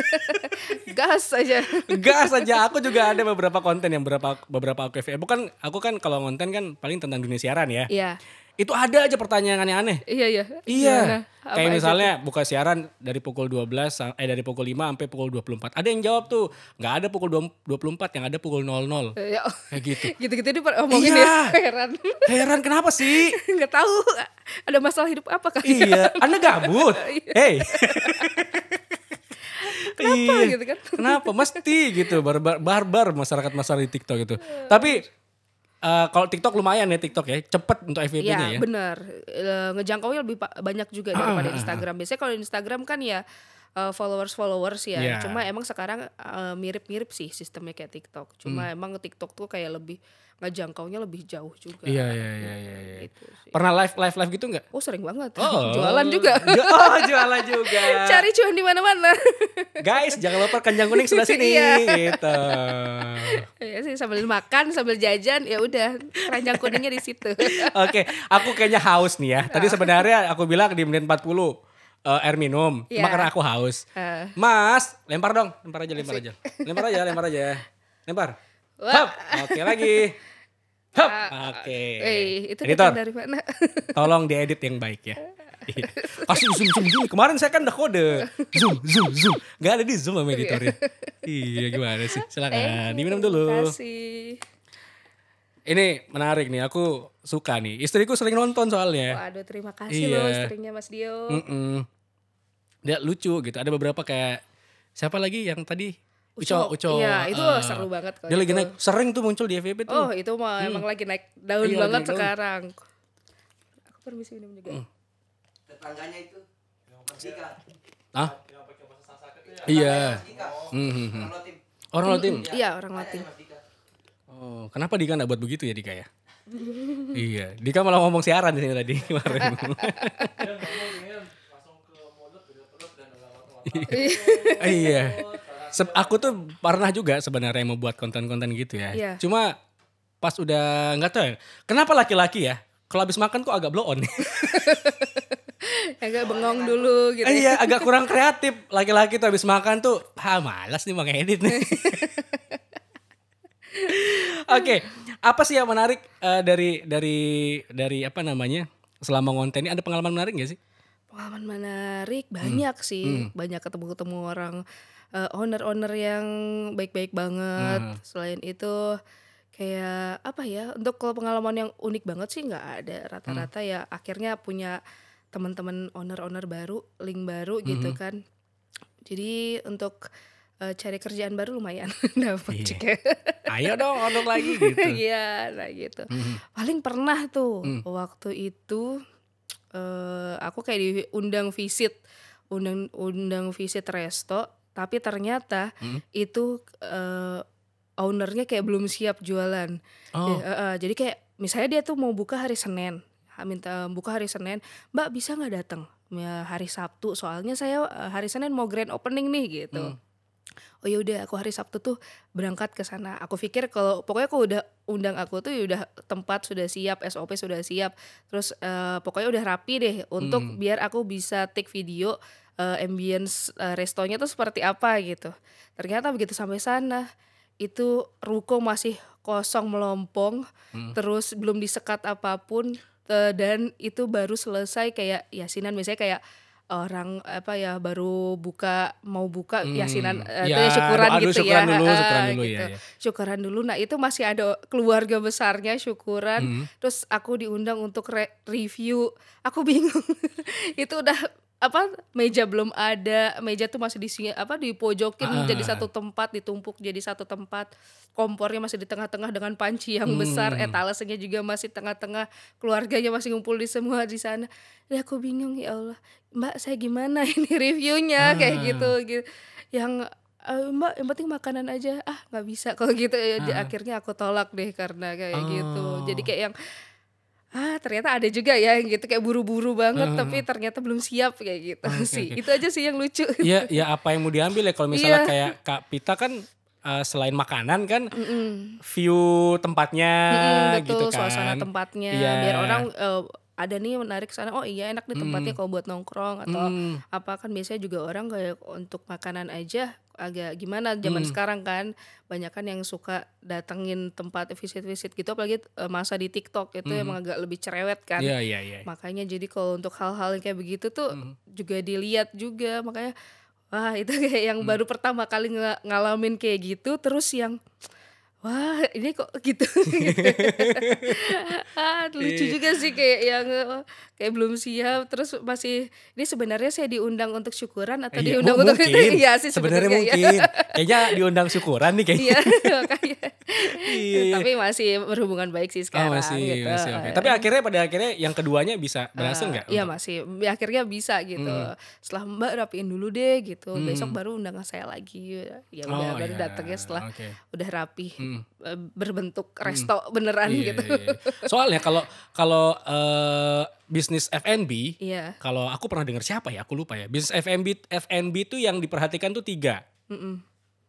[SPEAKER 1] gas aja
[SPEAKER 2] gas aja aku juga ada beberapa konten yang beberapa beberapa aku FE bukan aku kan kalau konten kan paling tentang dunia siaran ya yeah. Itu ada aja pertanyaan yang aneh Iya, iya. Iya. Gimana? Kayak misalnya itu? buka siaran dari pukul 12 eh dari pukul 5 sampai pukul 24. Ada yang jawab tuh, nggak ada pukul 24, yang ada pukul 00.
[SPEAKER 1] Iya. Eh, Kayak gitu. Gitu-gitu dia ngomongin ya. iya. ya, heran. Heran kenapa sih? Nggak tahu. Ada masalah hidup apa kali? Ya? Iya, Anda gabut. Iya. Hei.
[SPEAKER 2] Kenapa iya. gitu kan? Kenapa mesti gitu barbar barbar masyarakat masyarakat di TikTok gitu. Tapi Uh, kalau TikTok lumayan ya TikTok ya, cepet untuk FYP-nya ya. Iya,
[SPEAKER 1] benar. Uh, eh, ngejangkau lebih banyak juga daripada Instagram. Biasanya kalau Instagram kan ya Eh, followers followers ya yeah. cuma emang sekarang eh, mirip mirip mirip sih sistemnya kayak TikTok cuma hmm. emang TikTok tuh kayak lebih ngejangkaunya lebih jauh juga iya iya iya iya, iya.
[SPEAKER 2] Nah, gitu pernah live live live gitu nggak oh sering banget oh. jualan juga oh jualan
[SPEAKER 1] juga cari cuan di mana mana
[SPEAKER 2] guys jangan lupa kenyang kuning sebelah sini iya. gitu
[SPEAKER 1] Iya sih sambil makan sambil jajan ya udah keranjang kuningnya di situ oke
[SPEAKER 2] okay. aku kayaknya haus nih ya tadi iya. sebenarnya aku bilang di menit 40 uh, air minum. Yeah. Iya. Cuma karena aku haus. Uh. Mas, lempar dong. Lempar aja, lempar aja. Lempar aja, lempar aja. Lempar. Hop. Oke lagi. Hop. Oke. Okay. Wey,
[SPEAKER 1] itu Editor, dari mana?
[SPEAKER 2] tolong diedit yang baik ya. Pasti zoom zoom zoom. Kemarin saya kan udah kode zoom zoom zoom. Gak ada di zoom sama iya. editornya. iya gimana sih? Silakan diminum dulu. Ini menarik nih, aku suka nih. Istriku sering nonton soalnya. Waduh, terima kasih iya. loh istrinya Mas Dio. Mm -mm dia ya, lucu gitu ada beberapa kayak siapa lagi yang tadi Uco, Uco. Iya, itu uh, seru banget kalau Dia lagi gitu. naik, sering tuh muncul di FVP tuh. Oh, itu mah hmm. emang lagi naik daun iya, banget sekarang.
[SPEAKER 1] Aku permisi minum juga. Hmm. Tetangganya itu
[SPEAKER 2] Merdeka. Ah? Yang ya? Iya. Oh. Hmm, hmm, hmm. Orang Latin. Orang Latin? Iya, orang Latin. Oh, kenapa Dika enggak buat begitu ya Dika ya? iya, Dika malah ngomong siaran di sini tadi kemarin. iya. iya. Se aku tuh pernah juga sebenarnya mau buat konten-konten gitu ya. Yeah. Cuma pas udah nggak tahu ya, kenapa laki-laki ya? Kalau habis makan kok agak blow on.
[SPEAKER 1] agak bengong dulu gitu. Iya, agak kurang
[SPEAKER 2] kreatif. Laki-laki tuh habis makan tuh, ah malas nih mau ngedit nih. Oke, okay. apa sih yang menarik uh, dari dari dari apa namanya? Selama ngonten ini ada pengalaman menarik gak sih?
[SPEAKER 1] pengalaman menarik hmm. banyak hmm. sih hmm. banyak ketemu-ketemu orang uh, owner-owner yang baik-baik banget hmm. selain itu kayak apa ya untuk kalau pengalaman yang unik banget sih nggak ada rata-rata hmm. ya akhirnya punya teman-teman owner-owner baru link baru hmm. gitu kan jadi untuk uh, cari kerjaan baru lumayan dapat yeah. juga.
[SPEAKER 2] Ayo dong order lagi gitu.
[SPEAKER 1] Iya, nah gitu. -hmm. Paling pernah tuh mm. waktu itu Eh, aku kayak diundang visit undang undang visit resto tapi ternyata hmm? itu uh, ownernya kayak belum siap jualan oh. jadi, uh, uh, jadi kayak misalnya dia tuh mau buka hari senin minta buka hari senin mbak bisa nggak datang ya, hari sabtu soalnya saya eh, hari senin mau grand opening nih gitu hmm oh ya udah aku hari Sabtu tuh berangkat ke sana aku pikir kalau pokoknya aku udah undang aku tuh udah tempat sudah siap SOP sudah siap terus uh, pokoknya udah rapi deh untuk hmm. biar aku bisa take video uh, ambience uh, restonya tuh seperti apa gitu ternyata begitu sampai sana itu ruko masih kosong melompong hmm. terus belum disekat apapun uh, dan itu baru selesai kayak yasinan misalnya kayak orang apa ya baru buka mau buka ya hmm, yasinan eh, ya, itu ya syukuran aduh, gitu ya. syukuran ya dulu, eh, syukuran dulu gitu. ya, ya syukuran dulu nah itu masih ada keluarga besarnya syukuran hmm. terus aku diundang untuk re review aku bingung itu udah apa meja belum ada meja tuh masih di sini apa di pojokin ah. jadi satu tempat ditumpuk jadi satu tempat kompornya masih di tengah-tengah dengan panci yang hmm. besar etalasenya eh, juga masih tengah-tengah keluarganya masih ngumpul di semua di sana ya aku bingung ya Allah mbak saya gimana ini reviewnya ah. kayak gitu gitu yang uh, mbak yang penting makanan aja ah nggak bisa kalau gitu ya, ah. akhirnya aku tolak deh karena kayak gitu. oh. gitu jadi kayak yang ah ternyata ada juga ya gitu kayak buru-buru banget uh, tapi ternyata belum siap kayak gitu okay, sih. Okay. Itu aja sih
[SPEAKER 2] yang lucu. ya ya apa yang mau diambil ya kalau misalnya yeah. kayak Kak Pita kan uh, selain makanan kan mm -mm. view tempatnya mm betul, gitu kan. suasana tempatnya yeah. biar orang
[SPEAKER 1] uh, ada nih menarik sana oh iya enak nih tempatnya mm. kalau buat nongkrong atau mm. apa kan biasanya juga orang kayak untuk makanan aja agak gimana zaman hmm. sekarang kan banyak kan yang suka datengin tempat visit-visit gitu apalagi e, masa di TikTok itu hmm. emang agak lebih cerewet kan yeah, yeah, yeah. makanya jadi kalau untuk hal-hal yang kayak begitu tuh hmm. juga dilihat juga makanya wah itu kayak yang hmm. baru pertama kali ng ngalamin kayak gitu terus yang wah ini kok gitu ah, lucu iya. juga sih kayak yang e, kayak belum siap terus masih ini sebenarnya saya diundang untuk syukuran atau eh, diundang mungkin. Oh, untuk mungkin. ya sih sebenarnya iya. mungkin ya.
[SPEAKER 2] kayaknya diundang syukuran nih kayaknya
[SPEAKER 1] iya, tapi masih berhubungan baik sih oh, sekarang oh, masih, gitu. masih okay. Eh. tapi
[SPEAKER 2] akhirnya pada akhirnya yang keduanya bisa eh, berhasil nggak uh, iya
[SPEAKER 1] masih ya, akhirnya bisa gitu hmm. setelah mbak rapiin dulu deh gitu hmm. besok baru undang saya lagi ya oh, udah oh, baru yeah. datangnya setelah okay. udah
[SPEAKER 2] rapi hmm.
[SPEAKER 1] Eh, berbentuk hmm. resto hmm. beneran yeah, gitu yeah. soalnya
[SPEAKER 2] kalau kalau uh, bisnis F&B, yeah. kalau aku pernah dengar siapa ya, aku lupa ya. Bisnis F&B F&B itu yang diperhatikan tuh tiga,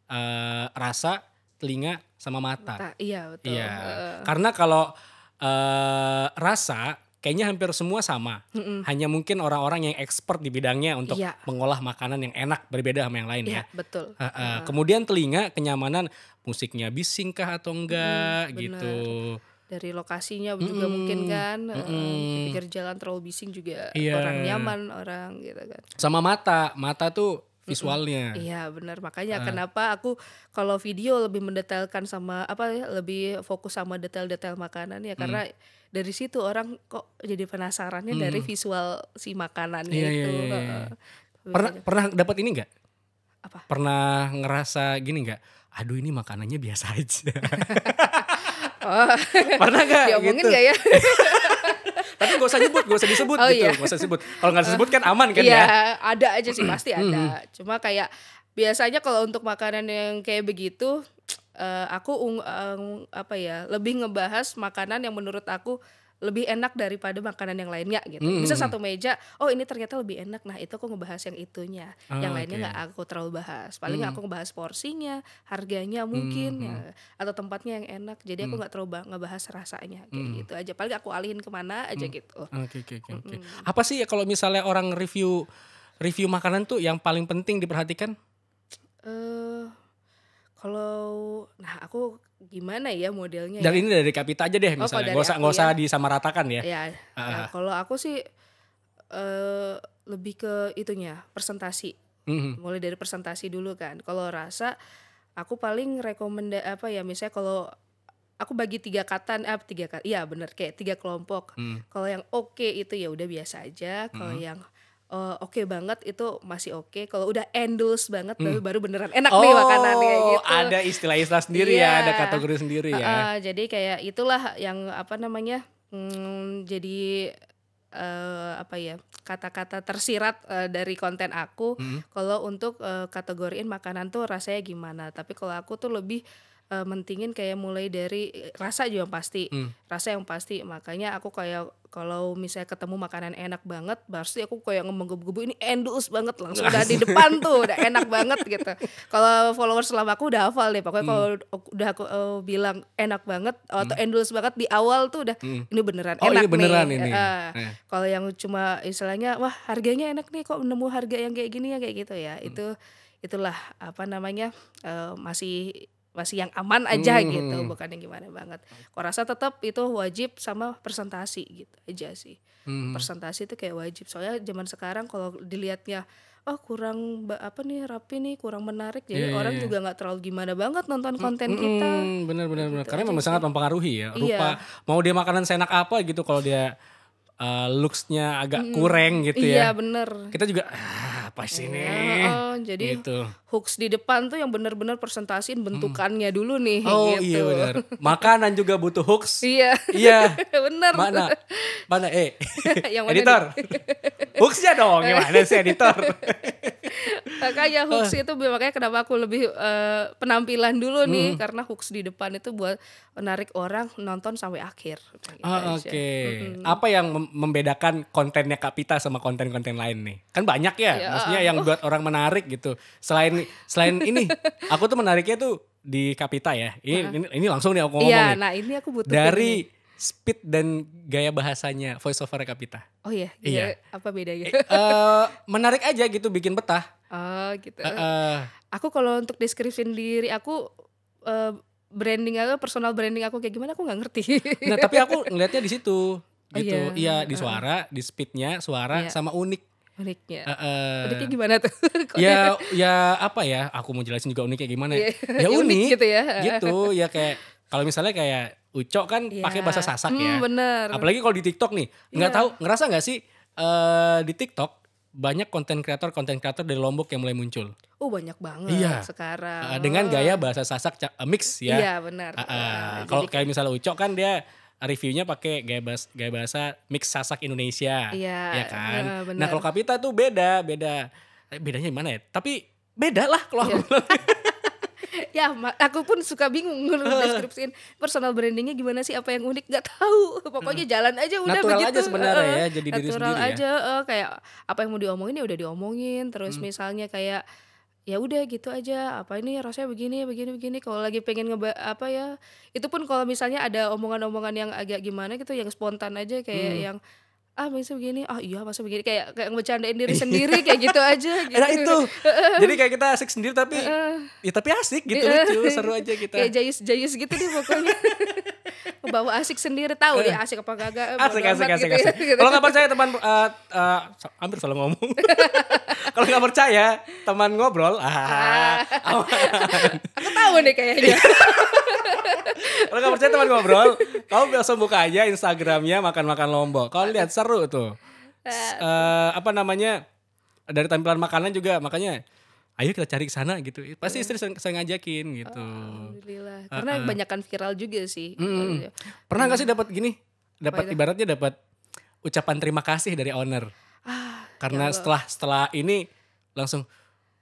[SPEAKER 2] Uh, rasa, telinga, sama mata. mata iya betul. Iya. Uh. Karena kalau uh, rasa kayaknya hampir semua sama. Mm-mm. Hanya mungkin orang-orang yang expert di bidangnya untuk yeah. mengolah makanan yang enak berbeda sama yang lain yeah, ya. betul. Uh, uh, Kemudian telinga kenyamanan musiknya bisingkah atau enggak mm, gitu
[SPEAKER 1] dari lokasinya mm -mm. juga mungkin kan eh, mm -mm. pikir jalan terlalu bising juga yeah. orang nyaman orang gitu kan
[SPEAKER 2] sama mata mata tuh visualnya mm -mm. iya
[SPEAKER 1] benar makanya uh. kenapa aku kalau video lebih mendetailkan sama apa ya lebih fokus sama detail-detail makanan ya mm. karena mm. dari situ orang kok jadi penasarannya mm. dari visual si makanannya yeah, itu yeah, yeah, yeah. Uh, pernah aja.
[SPEAKER 2] pernah dapat ini enggak apa pernah ngerasa gini nggak? aduh ini makanannya biasa aja
[SPEAKER 1] Oh. Pernah gak? Diomongin gitu. gak ya?
[SPEAKER 2] Tapi gak usah nyebut, gak usah disebut oh, gitu. Iya. Gak usah disebut. Kalau gak disebut kan aman kan iya, ya?
[SPEAKER 1] ada aja sih pasti ada. Cuma kayak biasanya kalau untuk makanan yang kayak begitu uh, aku um, um, apa ya lebih ngebahas makanan yang menurut aku lebih enak daripada makanan yang lainnya gitu. -hmm. Bisa hmm, satu hmm. meja, oh ini ternyata lebih enak. Nah, itu aku ngebahas yang itunya. Ah, yang lainnya nggak okay. aku terlalu bahas. Paling mm. aku ngebahas porsinya, harganya hmm, mungkin -hmm. ya, atau tempatnya yang enak. Jadi aku nggak mm. terlalu ngebahas rasanya kayak mm. gitu aja. Paling aku alihin kemana aja mm. gitu. Oke, oke, oke.
[SPEAKER 2] Apa sih ya kalau misalnya orang review review makanan tuh yang paling penting diperhatikan?
[SPEAKER 1] Eh uh, kalau nah aku gimana ya modelnya? Dan ya?
[SPEAKER 2] ini dari Kapita aja deh oh, misalnya. Gak usah nggak usah ya. disamaratakan ya. Iya.
[SPEAKER 1] Uh. kalau aku sih uh, lebih ke itunya presentasi. Mm -hmm. Mulai dari presentasi dulu kan. Kalau rasa aku paling rekomenda apa ya misalnya kalau aku bagi tiga kata eh, tiga kata iya bener kayak tiga kelompok mm. kalau yang oke okay itu ya udah biasa aja kalau mm. yang uh, oke okay banget itu masih oke. Okay. Kalau udah endulse banget hmm. baru beneran enak oh, nih makanannya gitu. ada
[SPEAKER 2] istilah-istilah sendiri yeah. ya, ada iya. kategori sendiri ya. uh,
[SPEAKER 1] jadi kayak itulah yang apa namanya? Hmm, jadi uh, apa ya? kata-kata tersirat uh, dari konten aku hmm. kalau untuk uh, kategoriin makanan tuh rasanya gimana. Tapi kalau aku tuh lebih uh, mentingin kayak mulai dari eh, rasa juga pasti hmm. rasa yang pasti makanya aku kayak kalau misalnya ketemu makanan enak banget pasti aku kayak ngomong gebu ini endus banget langsung udah di depan tuh udah enak banget gitu kalau followers selama aku udah hafal deh pokoknya hmm. kalau udah aku uh, bilang enak banget atau hmm. endus banget di awal tuh udah hmm. ini beneran oh, iya, enak ini beneran nih ini. Iya. Uh, eh. kalau yang cuma istilahnya wah harganya enak nih kok nemu harga yang kayak gini ya kayak gitu ya hmm. itu itulah apa namanya uh, masih masih yang aman aja hmm. gitu bukan yang gimana banget. Kau rasa tetap itu wajib sama presentasi gitu aja sih. Hmm. Presentasi itu kayak wajib soalnya zaman sekarang kalau dilihatnya oh kurang apa nih rapi nih kurang menarik jadi yeah, iya, orang yeah. juga nggak terlalu gimana banget nonton hmm, konten mm, kita benar hmm,
[SPEAKER 2] bener bener gitu. bener karena memang sangat mempengaruhi ya rupa yeah. mau dia makanan senak apa gitu kalau dia uh, looksnya agak mm, kurang gitu ya iya bener kita juga apa sih iya, nih? Oh, jadi gitu.
[SPEAKER 1] hooks di depan tuh yang benar-benar presentasiin hmm. bentukannya hmm. dulu nih. Oh iya, gitu. iya benar.
[SPEAKER 2] Makanan juga butuh hooks. iya. Iya.
[SPEAKER 1] benar. Mana? Mana eh? yang mana editor.
[SPEAKER 2] Hooksnya dong. Gimana sih editor?
[SPEAKER 1] makanya hooks eh. itu makanya kenapa aku lebih uh, penampilan dulu nih hmm. karena hooks di depan itu buat menarik orang nonton sampai akhir.
[SPEAKER 2] Gitu ah, Oke. Okay. Hmm. Apa yang membedakan kontennya Kapita sama konten-konten lain nih? Kan banyak ya, ya maksudnya yang buat orang menarik gitu. Selain selain ini, aku tuh menariknya tuh di Kapita ya. Ini ini, ini langsung nih aku ngomong ya, nih. nah ini aku butuh dari ini. speed dan gaya bahasanya voice over Kapita. Oh iya, iya. apa bedanya? uh, menarik aja gitu bikin betah.
[SPEAKER 1] Oh gitu. Uh, uh, aku kalau untuk deskripsi diri aku uh, branding aku personal branding aku kayak gimana aku nggak ngerti. Nah tapi
[SPEAKER 2] aku ngelihatnya di situ oh gitu. iya. iya di suara, uh. di speednya, suara iya. sama unik. Uniknya. Uh, uh, uniknya gimana
[SPEAKER 1] tuh? ya
[SPEAKER 2] ya apa ya? Aku mau jelasin juga uniknya gimana. Iya, ya, ya unik, gitu ya. Gitu ya kayak kalau misalnya kayak Ucok kan yeah. pakai bahasa Sasak mm, ya. bener. Apalagi kalau di TikTok nih, nggak yeah. tahu ngerasa nggak sih uh, di TikTok banyak konten kreator konten kreator dari Lombok yang mulai muncul.
[SPEAKER 1] Oh banyak banget iya. sekarang. Uh, dengan gaya
[SPEAKER 2] bahasa Sasak uh, mix ya. Iya benar. Uh, uh, kalau kayak misalnya Ucok kan dia reviewnya pakai gaya bahasa, gaya bahasa mix sasak Indonesia. Iya. Ya kan? Ya, nah, kalau Kapita tuh beda, beda. Eh, bedanya gimana ya? Tapi beda lah kalau iya.
[SPEAKER 1] ya. aku ya aku pun suka bingung deskripsiin personal brandingnya gimana sih apa yang unik nggak tahu pokoknya jalan aja udah natural begitu aja sebenarnya uh, ya jadi natural diri ya. aja ya. uh, kayak apa yang mau diomongin ya udah diomongin terus hmm. misalnya kayak ya udah gitu aja apa ini rasanya begini begini begini kalau lagi pengen ngeba apa ya itu pun kalau misalnya ada omongan-omongan yang agak gimana gitu yang spontan aja kayak hmm. yang ah masa begini ah iya masa begini kayak kayak bercandain diri iya. sendiri kayak gitu aja nah, gitu. Enak itu jadi
[SPEAKER 2] kayak kita asik sendiri tapi ya tapi asik gitu lucu seru aja kita kayak
[SPEAKER 1] jayus jayus gitu nih pokoknya Bawa asik sendiri tahu dia ya, asik apa kagak. Eh, asik asik asik. Gitu, asik. Gitu. Kalau nggak
[SPEAKER 2] percaya teman uh, uh, hampir salah ngomong. Kalau nggak percaya teman ngobrol. Ah, ah.
[SPEAKER 1] aku tahu nih kayaknya.
[SPEAKER 2] Kalau nggak percaya teman ngobrol, kamu bisa buka aja Instagramnya makan-makan lombok. Kau lihat seru tuh. Uh, apa namanya dari tampilan makanan juga makanya ayo kita cari ke sana gitu pasti istri iya. sering, sering ngajakin gitu oh, alhamdulillah karena uh, uh.
[SPEAKER 1] banyakkan viral juga sih gitu. iya. pernah nggak iya. sih dapat gini dapat ibaratnya
[SPEAKER 2] dapat ucapan terima kasih dari owner ah, karena ya setelah setelah ini langsung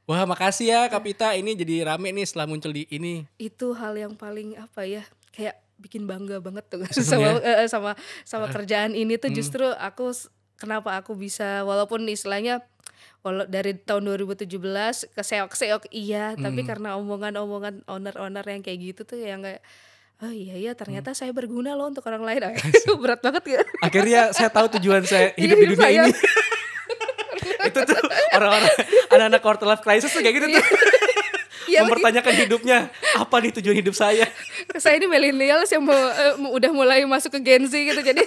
[SPEAKER 2] wah makasih ya Kapita eh. ini jadi rame nih setelah muncul di ini
[SPEAKER 1] itu hal yang paling apa ya kayak bikin bangga banget tuh sama uh, sama sama kerjaan ini tuh mm. justru aku kenapa aku bisa walaupun istilahnya kalau dari tahun 2017 ke seok-seok iya, hmm. tapi karena omongan-omongan owner-owner yang kayak gitu tuh yang kayak oh iya iya ternyata hmm. saya berguna loh untuk orang lain berat banget ya akhirnya
[SPEAKER 2] saya tahu tujuan saya iya, hidup di iya, dunia ini itu tuh orang-orang anak-anak quarter life crisis tuh kayak gitu tuh iya iya, mempertanyakan gitu. hidupnya apa nih tujuan hidup saya
[SPEAKER 1] saya ini milenial yang mau uh, udah mulai masuk ke Gen Z gitu jadi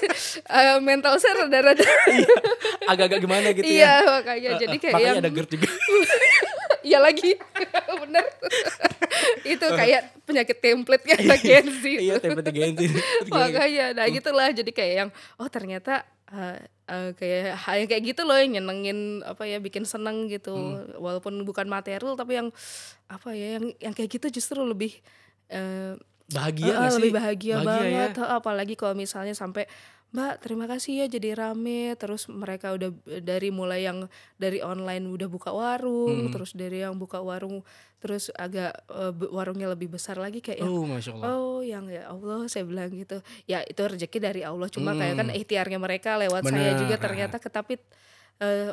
[SPEAKER 1] uh, mental saya rada-rada iya,
[SPEAKER 2] agak-agak gimana gitu iya, ya iya makanya eh, jadi kayak makanya yang, ada GERD juga
[SPEAKER 1] Iya lagi bener itu kayak penyakit template ya Gen
[SPEAKER 2] Z iya gitu. template Gen Z makanya nah hmm.
[SPEAKER 1] gitulah jadi kayak yang oh ternyata uh, uh, kayak hal kayak gitu loh yang nyenengin apa ya bikin seneng gitu hmm. walaupun bukan material tapi yang apa ya yang yang kayak gitu justru lebih uh,
[SPEAKER 2] bahagia uh, lebih bahagia, bahagia banget ya?
[SPEAKER 1] apalagi kalau misalnya sampai Mbak, terima kasih ya jadi rame. Terus mereka udah dari mulai yang dari online udah buka warung, hmm. terus dari yang buka warung terus agak uh, warungnya lebih besar lagi kayak oh, yang, Masya Allah. oh yang ya Allah saya bilang gitu. Ya itu rezeki dari Allah cuma hmm. kayak kan hmm. ikhtiarnya mereka lewat Bener. saya juga ternyata tetapi uh, eh,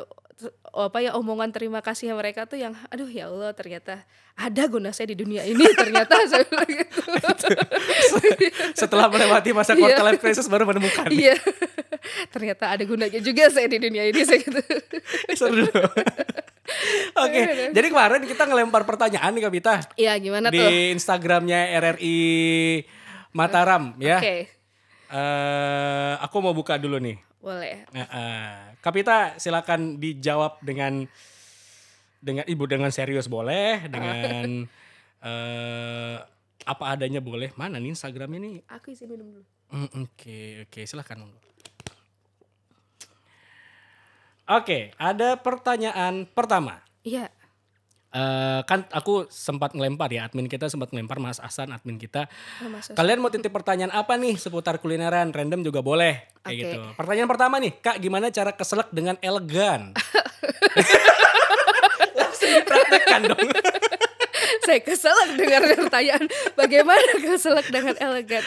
[SPEAKER 1] apa ya omongan terima kasih mereka tuh yang aduh ya Allah ternyata ada guna saya di dunia ini ternyata saya gitu.
[SPEAKER 2] setelah melewati masa iya. quarter life crisis baru menemukan iya
[SPEAKER 1] ternyata ada gunanya juga saya di dunia ini saya gitu
[SPEAKER 2] seru Oke, okay. jadi kemarin kita ngelempar pertanyaan nih Kapita.
[SPEAKER 1] Iya, gimana di tuh? Di
[SPEAKER 2] Instagramnya RRI Mataram ya. Oke. Okay. Uh, eh, aku mau buka dulu nih. Boleh. Uh, uh. Kapita silakan dijawab dengan dengan ibu dengan serius boleh, dengan uh, apa adanya boleh. Mana nih Instagram ini? Aku isi minum dulu. Mm, oke, oke, silakan. Oke, okay, ada pertanyaan pertama. Iya. Uh, kan aku sempat ngelempar ya admin kita sempat ngelempar Mas Asan admin kita. Oh, Kalian mau titip pertanyaan apa nih seputar kulineran? Random juga boleh kayak okay. gitu. Pertanyaan pertama nih, Kak, gimana cara keselak dengan elegan? Praktekkan
[SPEAKER 1] dipraktekkan dong. Saya keselak dengan pertanyaan bagaimana keselak dengan elegan.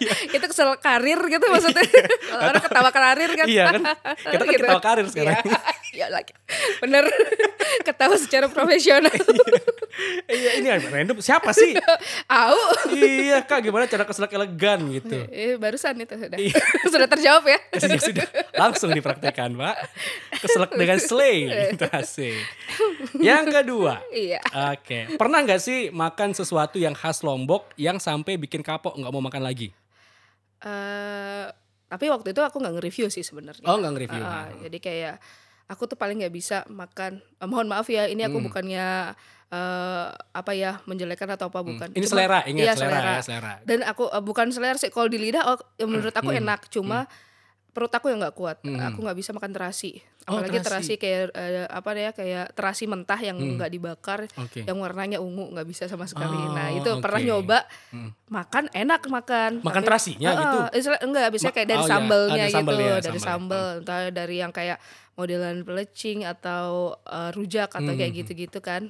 [SPEAKER 1] Iya. itu keselak karir gitu maksudnya. Iya. Orang ketawa karir kan. Iya kan. Kita kan gitu. ketawa karir sekarang. Iya ya lagi bener ketawa secara profesional
[SPEAKER 2] iya, iya ini random siapa sih
[SPEAKER 1] au iya
[SPEAKER 2] kak gimana cara keselak elegan gitu
[SPEAKER 1] eh, barusan itu sudah iya. sudah terjawab ya? ya sudah,
[SPEAKER 2] sudah langsung dipraktekkan pak keselak dengan slay gitu sih
[SPEAKER 1] yang kedua iya
[SPEAKER 2] oke okay. pernah nggak sih makan sesuatu yang khas lombok yang sampai bikin kapok nggak mau makan lagi
[SPEAKER 1] uh, tapi waktu itu aku nggak nge-review sih sebenarnya.
[SPEAKER 2] Oh nggak nge-review. uh,
[SPEAKER 1] jadi kayak aku tuh paling nggak bisa makan eh, mohon maaf ya ini aku Hmm. bukannya eh, apa ya menjelekan atau apa hmm. bukan Hmm. Ini Cuma- selera, ingat iya, selera, selera. ya, selera. dan aku eh, bukan selera sih kalau di lidah oh, ya hmm, menurut aku Hmm. enak hmm. cuma perut aku yang nggak kuat Hmm. aku nggak bisa makan terasi Oh, apalagi terasi. terasi. kayak eh, apa ya kayak terasi mentah yang Hmm. dibakar okay. yang warnanya ungu nggak bisa sama sekali oh, nah itu itu pernah nyoba Hmm. makan enak makan Makan terasinya gitu. enggak biasanya kayak dari oh, iya. sambelnya gitu sambel ya, dari sambel. sambel entah dari yang kayak modelan pelecing atau uh, rujak atau hmm. kayak hmm, hmm. gitu-gitu kan.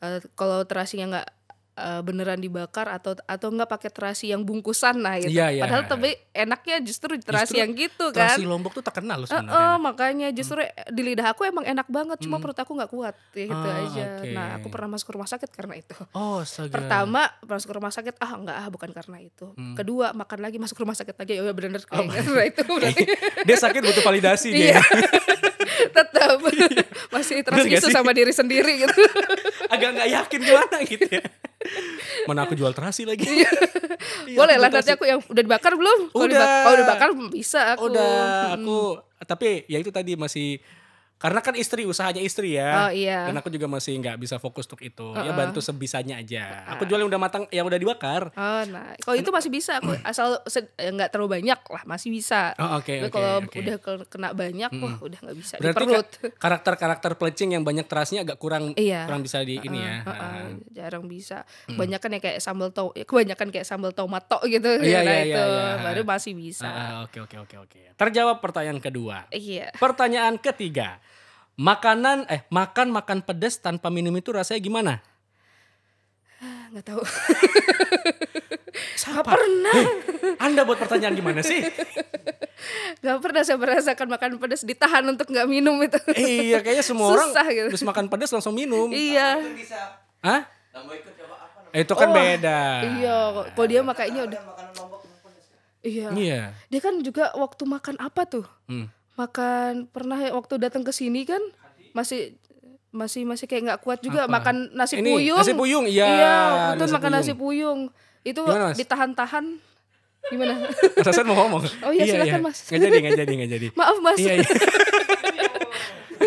[SPEAKER 1] Uh, kalau yang nggak uh, beneran dibakar atau atau nggak pakai terasi yang bungkusan nah gitu. Yeah, yeah. Padahal iya, tapi iya. enaknya justru terasi justru, yang gitu terasi kan. Terasi
[SPEAKER 2] Lombok tuh terkenal loh sebenarnya. Uh, uh,
[SPEAKER 1] makanya hmm. justru hmm. di lidah aku emang enak banget, cuma hmm. perut aku nggak kuat ya gitu ah, aja. Okay. Nah, aku pernah masuk rumah sakit karena itu.
[SPEAKER 2] Oh, astaga. Pertama
[SPEAKER 1] masuk rumah sakit ah nggak ah bukan karena itu. Hmm. Kedua makan lagi masuk rumah sakit lagi ya benar-benar oh, iya, oh karena itu dia sakit butuh
[SPEAKER 2] validasi dia.
[SPEAKER 1] tetap masih gitu sama diri sendiri gitu.
[SPEAKER 2] Agak nggak yakin gimana gitu ya. Mana aku jual terasi lagi. iya,
[SPEAKER 1] iya Boleh lah nanti aku yang udah dibakar belum? Kalau udah. Dibakar, dibakar bisa aku. Udah,
[SPEAKER 2] aku tapi ya itu tadi masih karena kan istri usahanya istri ya oh, iya. dan aku juga masih nggak bisa fokus untuk itu uh -uh. ya uh-uh. bantu sebisanya aja uh -uh. aku uh-uh. jual yang udah matang yang udah dibakar oh nah
[SPEAKER 1] kalau itu masih bisa aku hmm. asal eh, nggak terlalu banyak lah masih bisa oh, okay, okay, kalau okay. udah kena banyak hmm. wah udah nggak bisa berarti kan
[SPEAKER 2] karakter karakter pelecing yang banyak terasnya agak kurang iya. kurang bisa di uh -uh. ini ya uh -uh. Uh
[SPEAKER 1] -uh. jarang bisa hmm. kebanyakan banyak ya kayak sambal tau ya kebanyakan kayak sambal tomato gitu iya, nah, iya, iya, iya. baru masih bisa ah,
[SPEAKER 2] oke oke oke oke terjawab pertanyaan kedua iya. pertanyaan ketiga Makanan eh makan makan pedas tanpa minum itu rasanya gimana? nggak tahu. Siapa? pernah. Hey, eh, anda buat pertanyaan gimana sih?
[SPEAKER 1] Gak pernah saya merasakan makan pedas ditahan untuk nggak minum itu. iya, kayaknya semua Susah, orang gitu.
[SPEAKER 2] makan pedas langsung minum.
[SPEAKER 1] Iya. Nah,
[SPEAKER 2] Hah? Eh, itu kan oh, beda.
[SPEAKER 1] Iya, kalau dia nah, makanya udah. Iya. Iya. Dia kan juga waktu makan apa tuh? Hmm makan pernah ya waktu datang ke sini kan masih masih masih kayak nggak kuat juga Apa? makan nasi Ini, puyung nasi puyung iya iya nasi makan puyung. nasi puyung itu ditahan-tahan gimana
[SPEAKER 2] ditahan mau ngomong oh iya, iya silakan iya. mas nggak jadi nggak jadi nggak jadi maaf mas iya, iya.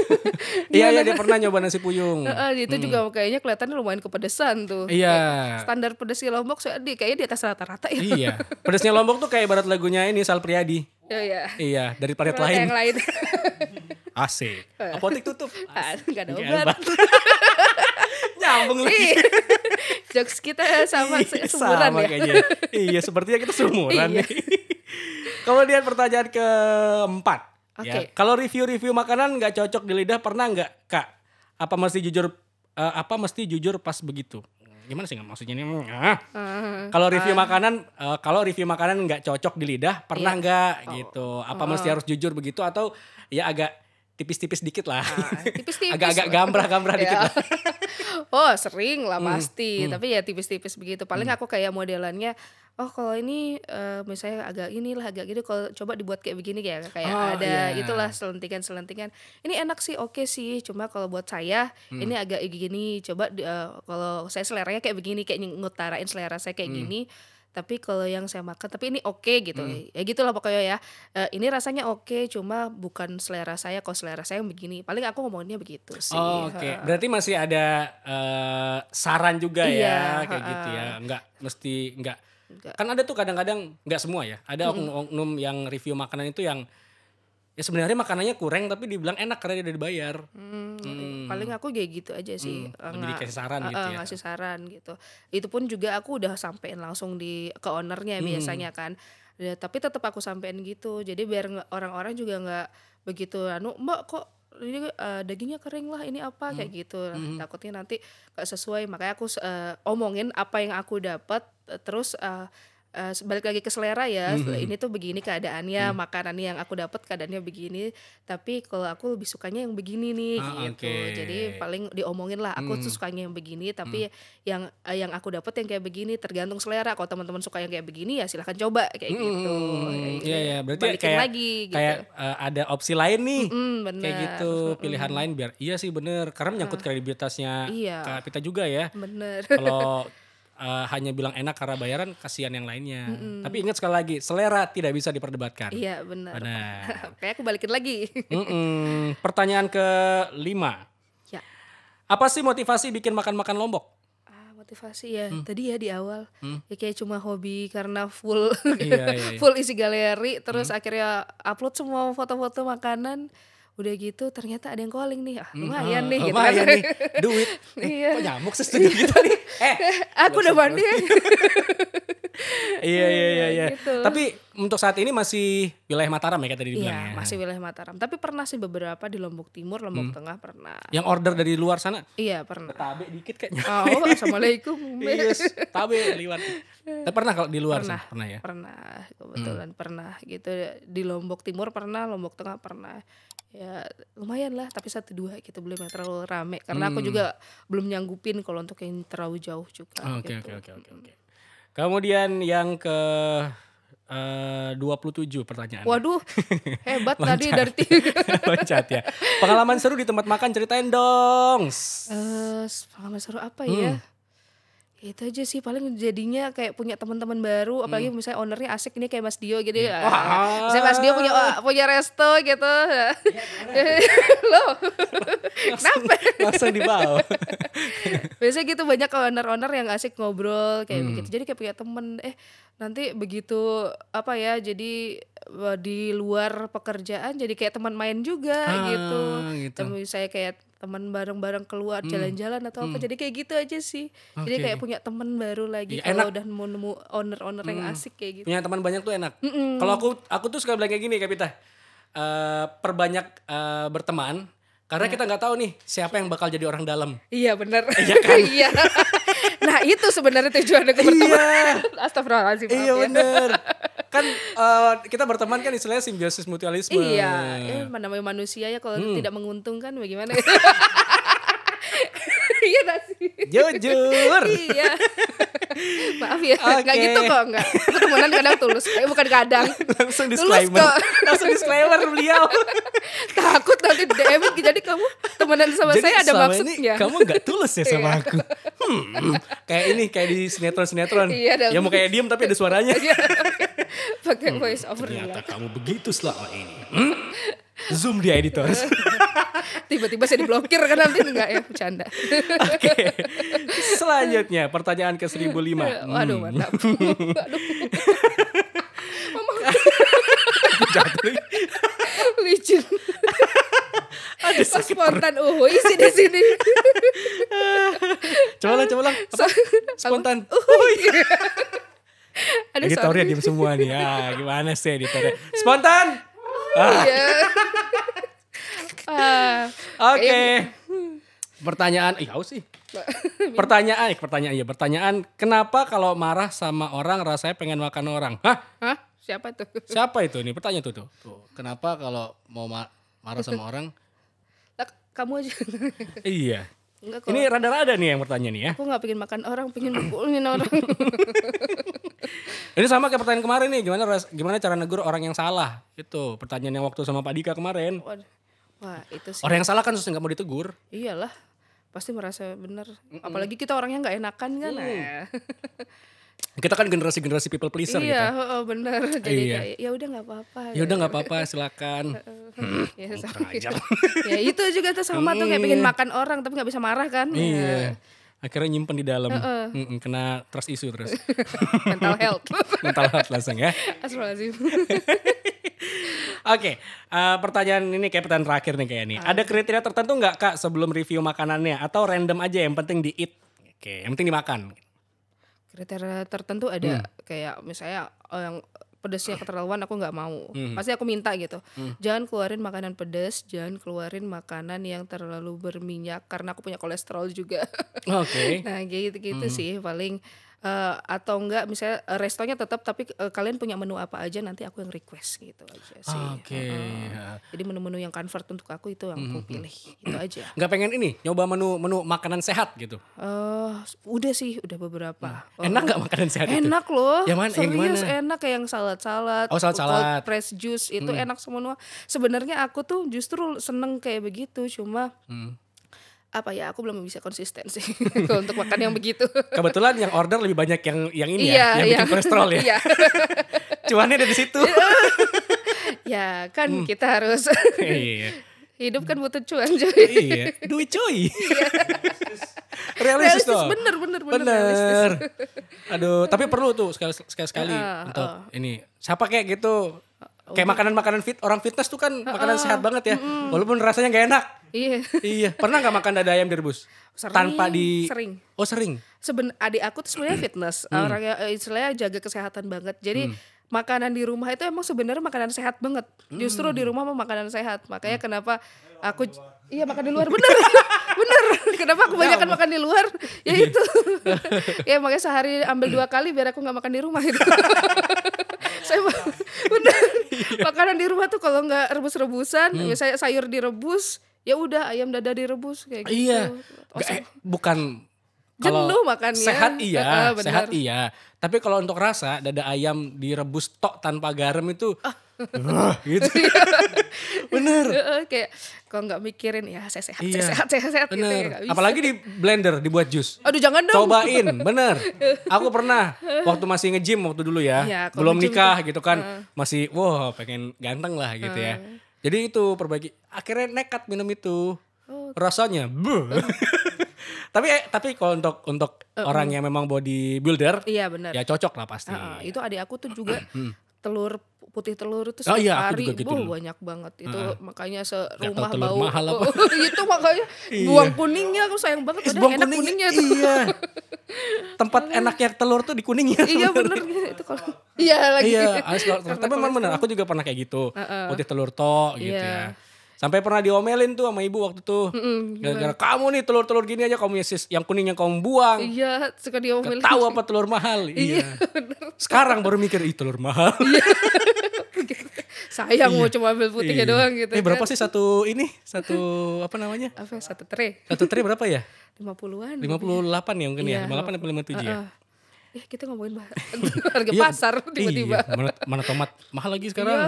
[SPEAKER 1] iya iya dia pernah
[SPEAKER 2] nyoba nasi puyung. Uh, uh, itu hmm. juga
[SPEAKER 1] kayaknya kelihatannya lumayan kepedesan tuh. Iya. Kayak standar pedesnya lombok soalnya di kayaknya di atas rata-rata ya. Iya.
[SPEAKER 2] Pedesnya Lombok tuh kayak barat lagunya ini Sal Priadi. Oh, iya. Iya, dari planet, Pernah lain. Yang lain. AC.
[SPEAKER 1] Apotek tutup. Ah, Gak ada obat.
[SPEAKER 2] Nyambung lagi. Jokes kita sama Iyi, sumuran sama ya. Kayaknya. iya, sepertinya kita sumuran iya. nih. Kemudian pertanyaan keempat. Okay. Ya, kalau review-review makanan nggak cocok di lidah pernah nggak kak? Apa mesti jujur? Uh, apa mesti jujur pas begitu? Gimana sih maksudnya ini? Hmm, ah.
[SPEAKER 1] Uh, kalau review uh, makanan,
[SPEAKER 2] uh, kalau review makanan nggak cocok di lidah pernah iya. nggak iya. oh. gitu? Apa oh. mesti harus jujur begitu atau ya agak tipis-tipis dikit lah? Ah,
[SPEAKER 1] tipis-tipis. Agak-agak gambrah-gambrah iya. dikit lah. oh sering lah hmm, pasti, hmm. tapi ya tipis-tipis begitu. Paling hmm. aku kayak modelannya oh kalau ini eh, misalnya agak inilah agak gitu kalau coba dibuat kayak begini kayak kayak Oh, ada iya. itulah selentikan-selentikan. Ini enak sih, oke sih. Cuma kalau buat saya hmm. ini agak gini. Coba uh, kalau saya seleranya kayak begini kayak ngutarain selera saya kayak hmm. gini. Tapi kalau yang saya makan tapi ini oke gitu. Hmm. Ya gitulah pokoknya ya. Eh, ini rasanya oke cuma bukan selera saya. Kalau selera saya yang begini. Paling aku ngomongnya begitu sih. Oh, Oke, okay.
[SPEAKER 2] berarti masih ada eh, saran juga Iya, ya kayak gitu ya. Enggak mesti enggak Enggak. Kan ada tuh kadang-kadang nggak semua ya. Ada oknum-oknum yang review makanan itu yang ya sebenarnya makanannya kurang tapi dibilang enak karena dia udah dibayar. Mm, mm. Paling
[SPEAKER 1] aku kayak gitu aja sih. Hmm, lebih dikasih saran gitu ya. Ngasih saran gitu. Itu pun juga aku udah sampein langsung di ke ownernya mm. biasanya kan. Ya, tapi tetap aku sampein gitu. Jadi biar orang-orang juga nggak begitu anu, "Mbak kok ini uh, dagingnya kering lah ini apa hmm. kayak gitu nah, hmm. takutnya nanti gak sesuai makanya aku uh, omongin apa yang aku dapat terus uh, uh, balik lagi ke selera ya mm -hmm. ini tuh begini keadaannya mm. makanannya yang aku dapat keadaannya begini tapi kalau aku lebih sukanya yang begini nih ah, gitu okay. jadi paling diomongin lah aku mm. tuh sukanya yang begini tapi mm. yang uh, yang aku dapat yang kayak begini tergantung selera kalau teman-teman suka yang kayak begini ya silahkan coba kayak mm. gitu
[SPEAKER 2] iya yeah, yeah. berarti Balikin kayak lagi, gitu. kayak uh, ada opsi lain nih mm bener. kayak gitu pilihan mm lain biar iya sih bener karena menyangkut ah. kredibilitasnya iya. kita juga ya
[SPEAKER 1] bener kalau
[SPEAKER 2] uh, hanya bilang enak karena bayaran kasihan yang lainnya. mm hmm Tapi ingat sekali lagi, selera tidak bisa diperdebatkan.
[SPEAKER 1] Iya, benar. Benar. Kayak aku balikin lagi.
[SPEAKER 2] Mm-mm. Pertanyaan kelima. Ya. Apa sih motivasi bikin makan-makan Lombok?
[SPEAKER 1] Ah, motivasi ya hmm. tadi ya di awal hmm. ya kayak cuma hobi karena full iya, iya, iya. full isi galeri terus hmm. akhirnya upload semua foto-foto makanan udah gitu ternyata ada yang calling nih ah, hmm, lumayan hmm, nih gitu kan. lumayan gitu nih duit eh, iya. kok nyamuk sestudio iya. kita nih eh aku udah mandi iya iya
[SPEAKER 2] iya, iya iya iya gitu. tapi untuk saat ini masih wilayah Mataram ya kayak tadi dibilang iya, ya masih
[SPEAKER 1] wilayah Mataram tapi pernah sih beberapa di Lombok Timur Lombok hmm. Tengah pernah
[SPEAKER 2] yang order dari luar sana
[SPEAKER 1] iya pernah tabe dikit kayaknya oh assalamualaikum yes
[SPEAKER 2] tabe liwat tapi eh, pernah kalau di luar pernah, sana pernah ya pernah
[SPEAKER 1] hmm. kebetulan hmm. pernah gitu di Lombok Timur pernah Lombok Tengah pernah ya lumayan lah tapi satu dua gitu belum yang terlalu rame karena hmm. aku juga belum nyanggupin kalau untuk yang terlalu jauh juga ah, gitu. oke oke
[SPEAKER 2] oke oke kemudian yang ke eh, uh, 27 pertanyaan. Waduh, hebat tadi dari tiga. Loncat ya. Pengalaman seru di tempat makan ceritain dong. Uh,
[SPEAKER 1] pengalaman seru apa ya? hmm. ya? itu aja sih paling jadinya kayak punya teman-teman baru hmm. apalagi misalnya ownernya asik ini kayak Mas Dio gitu ya. Misalnya Mas Dio punya oh, punya resto gitu. Ya, Loh. Kenapa?
[SPEAKER 2] Langsung di bawah.
[SPEAKER 1] Biasanya gitu banyak owner-owner yang asik ngobrol kayak hmm. begitu. Jadi kayak punya temen eh nanti begitu apa ya jadi eh, di luar pekerjaan jadi kayak teman main juga ah, gitu. gitu. Tapi saya kayak teman bareng-bareng keluar hmm. jalan-jalan hmm. atau apa hmm. jadi kayak gitu aja sih okay. jadi kayak punya teman baru lagi ya, kalau udah mau nemu owner-owner hmm. yang asik kayak gitu punya
[SPEAKER 2] teman banyak tuh enak mm -mm. kalau aku aku tuh suka bilang kayak gini Kapita uh, eh, perbanyak uh, berteman karena ya. kita nggak tahu nih siapa yang bakal jadi orang dalam
[SPEAKER 1] iya benar iya kan iya. nah
[SPEAKER 2] itu sebenarnya tujuan aku berteman
[SPEAKER 1] iya. astagfirullahaladzim
[SPEAKER 2] iya ya. benar kan uh, kita berteman kan istilahnya simbiosis mutualisme. Iya, ya, eh,
[SPEAKER 1] namanya manusia ya kalau hmm. tidak menguntungkan bagaimana? iya
[SPEAKER 2] Jujur. iya.
[SPEAKER 1] Maaf ya, okay. gak gitu kok, enggak. Aku temenan kadang tulus, eh, bukan kadang.
[SPEAKER 2] Langsung disclaimer. Tulus kok. Langsung disclaimer beliau.
[SPEAKER 1] Takut nanti DM jadi kamu temenan sama jadi, saya ada maksudnya. kamu gak
[SPEAKER 2] tulus ya sama iya. aku. Hmm, kayak ini kayak di sinetron-sinetron. Iya, ya mau kayak diem tapi ada suaranya. Iya,
[SPEAKER 1] Pakai hmm, voice over. ternyata
[SPEAKER 2] kamu begitu selama ini. Hmm? Zoom dia editor.
[SPEAKER 1] Tiba-tiba saya diblokir kan nanti enggak ya bercanda. Oke. Okay.
[SPEAKER 2] Selanjutnya pertanyaan ke 1005. Waduh hmm. mantap. Aduh. Mama.
[SPEAKER 1] Jatuh. Licin. Ada sakit spontan uh isi di sini.
[SPEAKER 2] coba lah, coba lah. Spontan. Uhuy. Oh, oh, iya. iya. Aduh, editornya diem semua nih. Ah, gimana sih editornya? Spontan. Ah. uh, Oke. Okay. Pertanyaan, iya sih. pertanyaan, eh, pertanyaan ya, pertanyaan. Kenapa kalau marah sama orang rasanya pengen makan orang? Hah?
[SPEAKER 1] Hah? Siapa tuh? Siapa
[SPEAKER 2] itu ini Pertanyaan tuh tuh. Kenapa kalau mau marah sama orang?
[SPEAKER 1] Kamu aja. iya. Enggak kok. Ini rada-rada
[SPEAKER 2] nih yang bertanya nih ya. Aku
[SPEAKER 1] gak pengen makan orang, pengen mukulin orang.
[SPEAKER 2] ini sama kayak pertanyaan kemarin nih, gimana gimana cara negur orang yang salah? Itu pertanyaan yang waktu sama Pak Dika kemarin.
[SPEAKER 1] Waduh. Wah, itu sih. Orang yang salah
[SPEAKER 2] kan susah gak mau ditegur.
[SPEAKER 1] Iyalah. Pasti merasa benar. Apalagi kita orangnya gak enakan kan. Mm. Ya.
[SPEAKER 2] kita kan generasi-generasi people pleaser iya,
[SPEAKER 1] gitu. oh, bener. Jadi iya. ya udah nggak apa-apa. Ya udah
[SPEAKER 2] nggak apa-apa, silakan. hmm,
[SPEAKER 1] ya, gitu. ya itu juga tuh sama tuh kayak pengen hmm. makan orang tapi nggak bisa marah kan. Iya.
[SPEAKER 2] iya. Akhirnya nyimpen di dalam. Uh -uh. Kena trust issue terus. Mental health. Mental health langsung ya. Astagfirullahaladzim. Oke, okay, uh, eh, pertanyaan ini kayak pertanyaan terakhir nih kayak ini. Ah. Ada kriteria tertentu nggak kak sebelum review makanannya atau random aja yang penting di eat? Oke, okay, yang penting dimakan
[SPEAKER 1] kriteria tertentu ada hmm. kayak misalnya oh, yang pedesnya keterlaluan aku nggak mau hmm. pasti aku minta gitu hmm. jangan keluarin makanan pedes jangan keluarin makanan yang terlalu berminyak karena aku punya kolesterol juga oke okay. nah gitu gitu hmm. sih paling uh, atau enggak misalnya eh, restonya tetap tapi uh, kalian punya menu apa aja nanti aku yang request gitu aja sih. Ah, oke. Okay. Uh, jadi menu-menu yang convert untuk aku itu yang aku mhm, mhm. pilih itu aja.
[SPEAKER 2] Enggak pengen ini nyoba menu-menu makanan sehat gitu.
[SPEAKER 1] Eh uh, udah sih udah beberapa.
[SPEAKER 2] Nah, enak enggak makanan sehat enak itu? loh. Ya yang mana? Serius yang
[SPEAKER 1] enak kayak yang salad-salad. Oh salad-salad. Press juice itu hmm. enak semua. Sebenarnya aku tuh justru seneng kayak begitu cuma hmm apa ya aku belum bisa konsisten sih untuk makan yang begitu. Kebetulan
[SPEAKER 2] yang order lebih banyak yang yang ini ya, iya, ya, yang yang kolesterol ya. Iya. Cuannya ada di situ.
[SPEAKER 1] ya kan hmm. kita harus iya. hidup kan butuh cuan cuy. iya,
[SPEAKER 2] duit cuy. Iya. realistis, realistis dong. Bener
[SPEAKER 1] bener bener. bener.
[SPEAKER 2] Aduh, tapi perlu tuh sekali sekali, sekali uh, untuk uh. ini. Siapa kayak gitu Oh, kayak makanan-makanan fit orang fitness tuh kan makanan uh, sehat banget ya. Mm, Walaupun rasanya gak enak. Iya. iya. Pernah nggak makan dada ayam direbus? Sering, Tanpa di Sering.
[SPEAKER 1] Oh, sering. Seben adik aku tuh sebenarnya fitness. Hmm. Orangnya eh, istilahnya jaga kesehatan banget. Jadi hmm makanan di rumah itu emang sebenarnya makanan sehat banget. Justru mm. di rumah mau makanan sehat. Makanya mm. kenapa aku iya makan di luar bener. bener. Kenapa aku banyak kan makan di luar? Ya iya. itu. ya makanya sehari ambil dua kali biar aku nggak makan di rumah itu. saya udah iya. makanan di rumah tuh kalau nggak rebus-rebusan hmm. ya saya sayur direbus ya udah ayam dada direbus kayak gitu iya eh, Gak, eh,
[SPEAKER 2] bukan kalau jenuh makannya sehat iya uh, sehat iya tapi kalau untuk rasa dada ayam direbus tok tanpa garam itu ah gitu. Iya.
[SPEAKER 1] bener. kayak kalau nggak mikirin ya saya sehat, iya. saya sehat, saya sehat bener. gitu ya, Apalagi
[SPEAKER 2] di blender dibuat jus. Aduh jangan dong. Cobain, bener. Aku pernah waktu masih ngejim waktu dulu ya, ya belum nikah gitu kan, uh. masih wow pengen ganteng lah gitu uh. ya. Jadi itu perbaiki. Akhirnya nekat minum itu. Oh. Rasanya, uh. tapi eh, tapi kalau untuk untuk uh, orang yang memang body builder iya benar ya cocok lah pasti uh,
[SPEAKER 1] itu adik aku tuh juga hmm telur putih telur itu setiap oh, iya, hari gitu Bu, banyak banget itu uh, makanya serumah ya, bau mahal oh, apa? Oh, itu makanya iya. buang kuningnya aku sayang banget ada buang enak
[SPEAKER 2] kuningnya, kuningnya itu iya. tempat enaknya telur tuh di kuningnya iya benar itu kalau iya lagi iya, tapi memang benar aku juga pernah kayak gitu uh, uh. putih telur to gitu yeah. ya Sampai pernah diomelin tuh sama ibu waktu tuh.
[SPEAKER 1] Mm-mm, Gara-gara
[SPEAKER 2] kamu nih telur-telur gini aja kamu yang yang kuning yang kamu buang.
[SPEAKER 1] Iya, suka diomelin. Tahu apa
[SPEAKER 2] telur mahal? iya. iya. Sekarang baru mikir ih telur mahal. Iya. Sayang iya. mau cuma ambil putihnya iya. doang gitu. Eh berapa kan? sih satu ini? Satu apa namanya? Apa ya? satu tray? Satu tray berapa ya? 50-an. 58 ya. ya mungkin ya? iya. ya. 58 atau 57 uh, eh, uh. Eh, ya.
[SPEAKER 1] Eh kita ngomongin harga iya. pasar iya, tiba-tiba. Iya,
[SPEAKER 2] mana, mana tomat mahal lagi sekarang. Iya.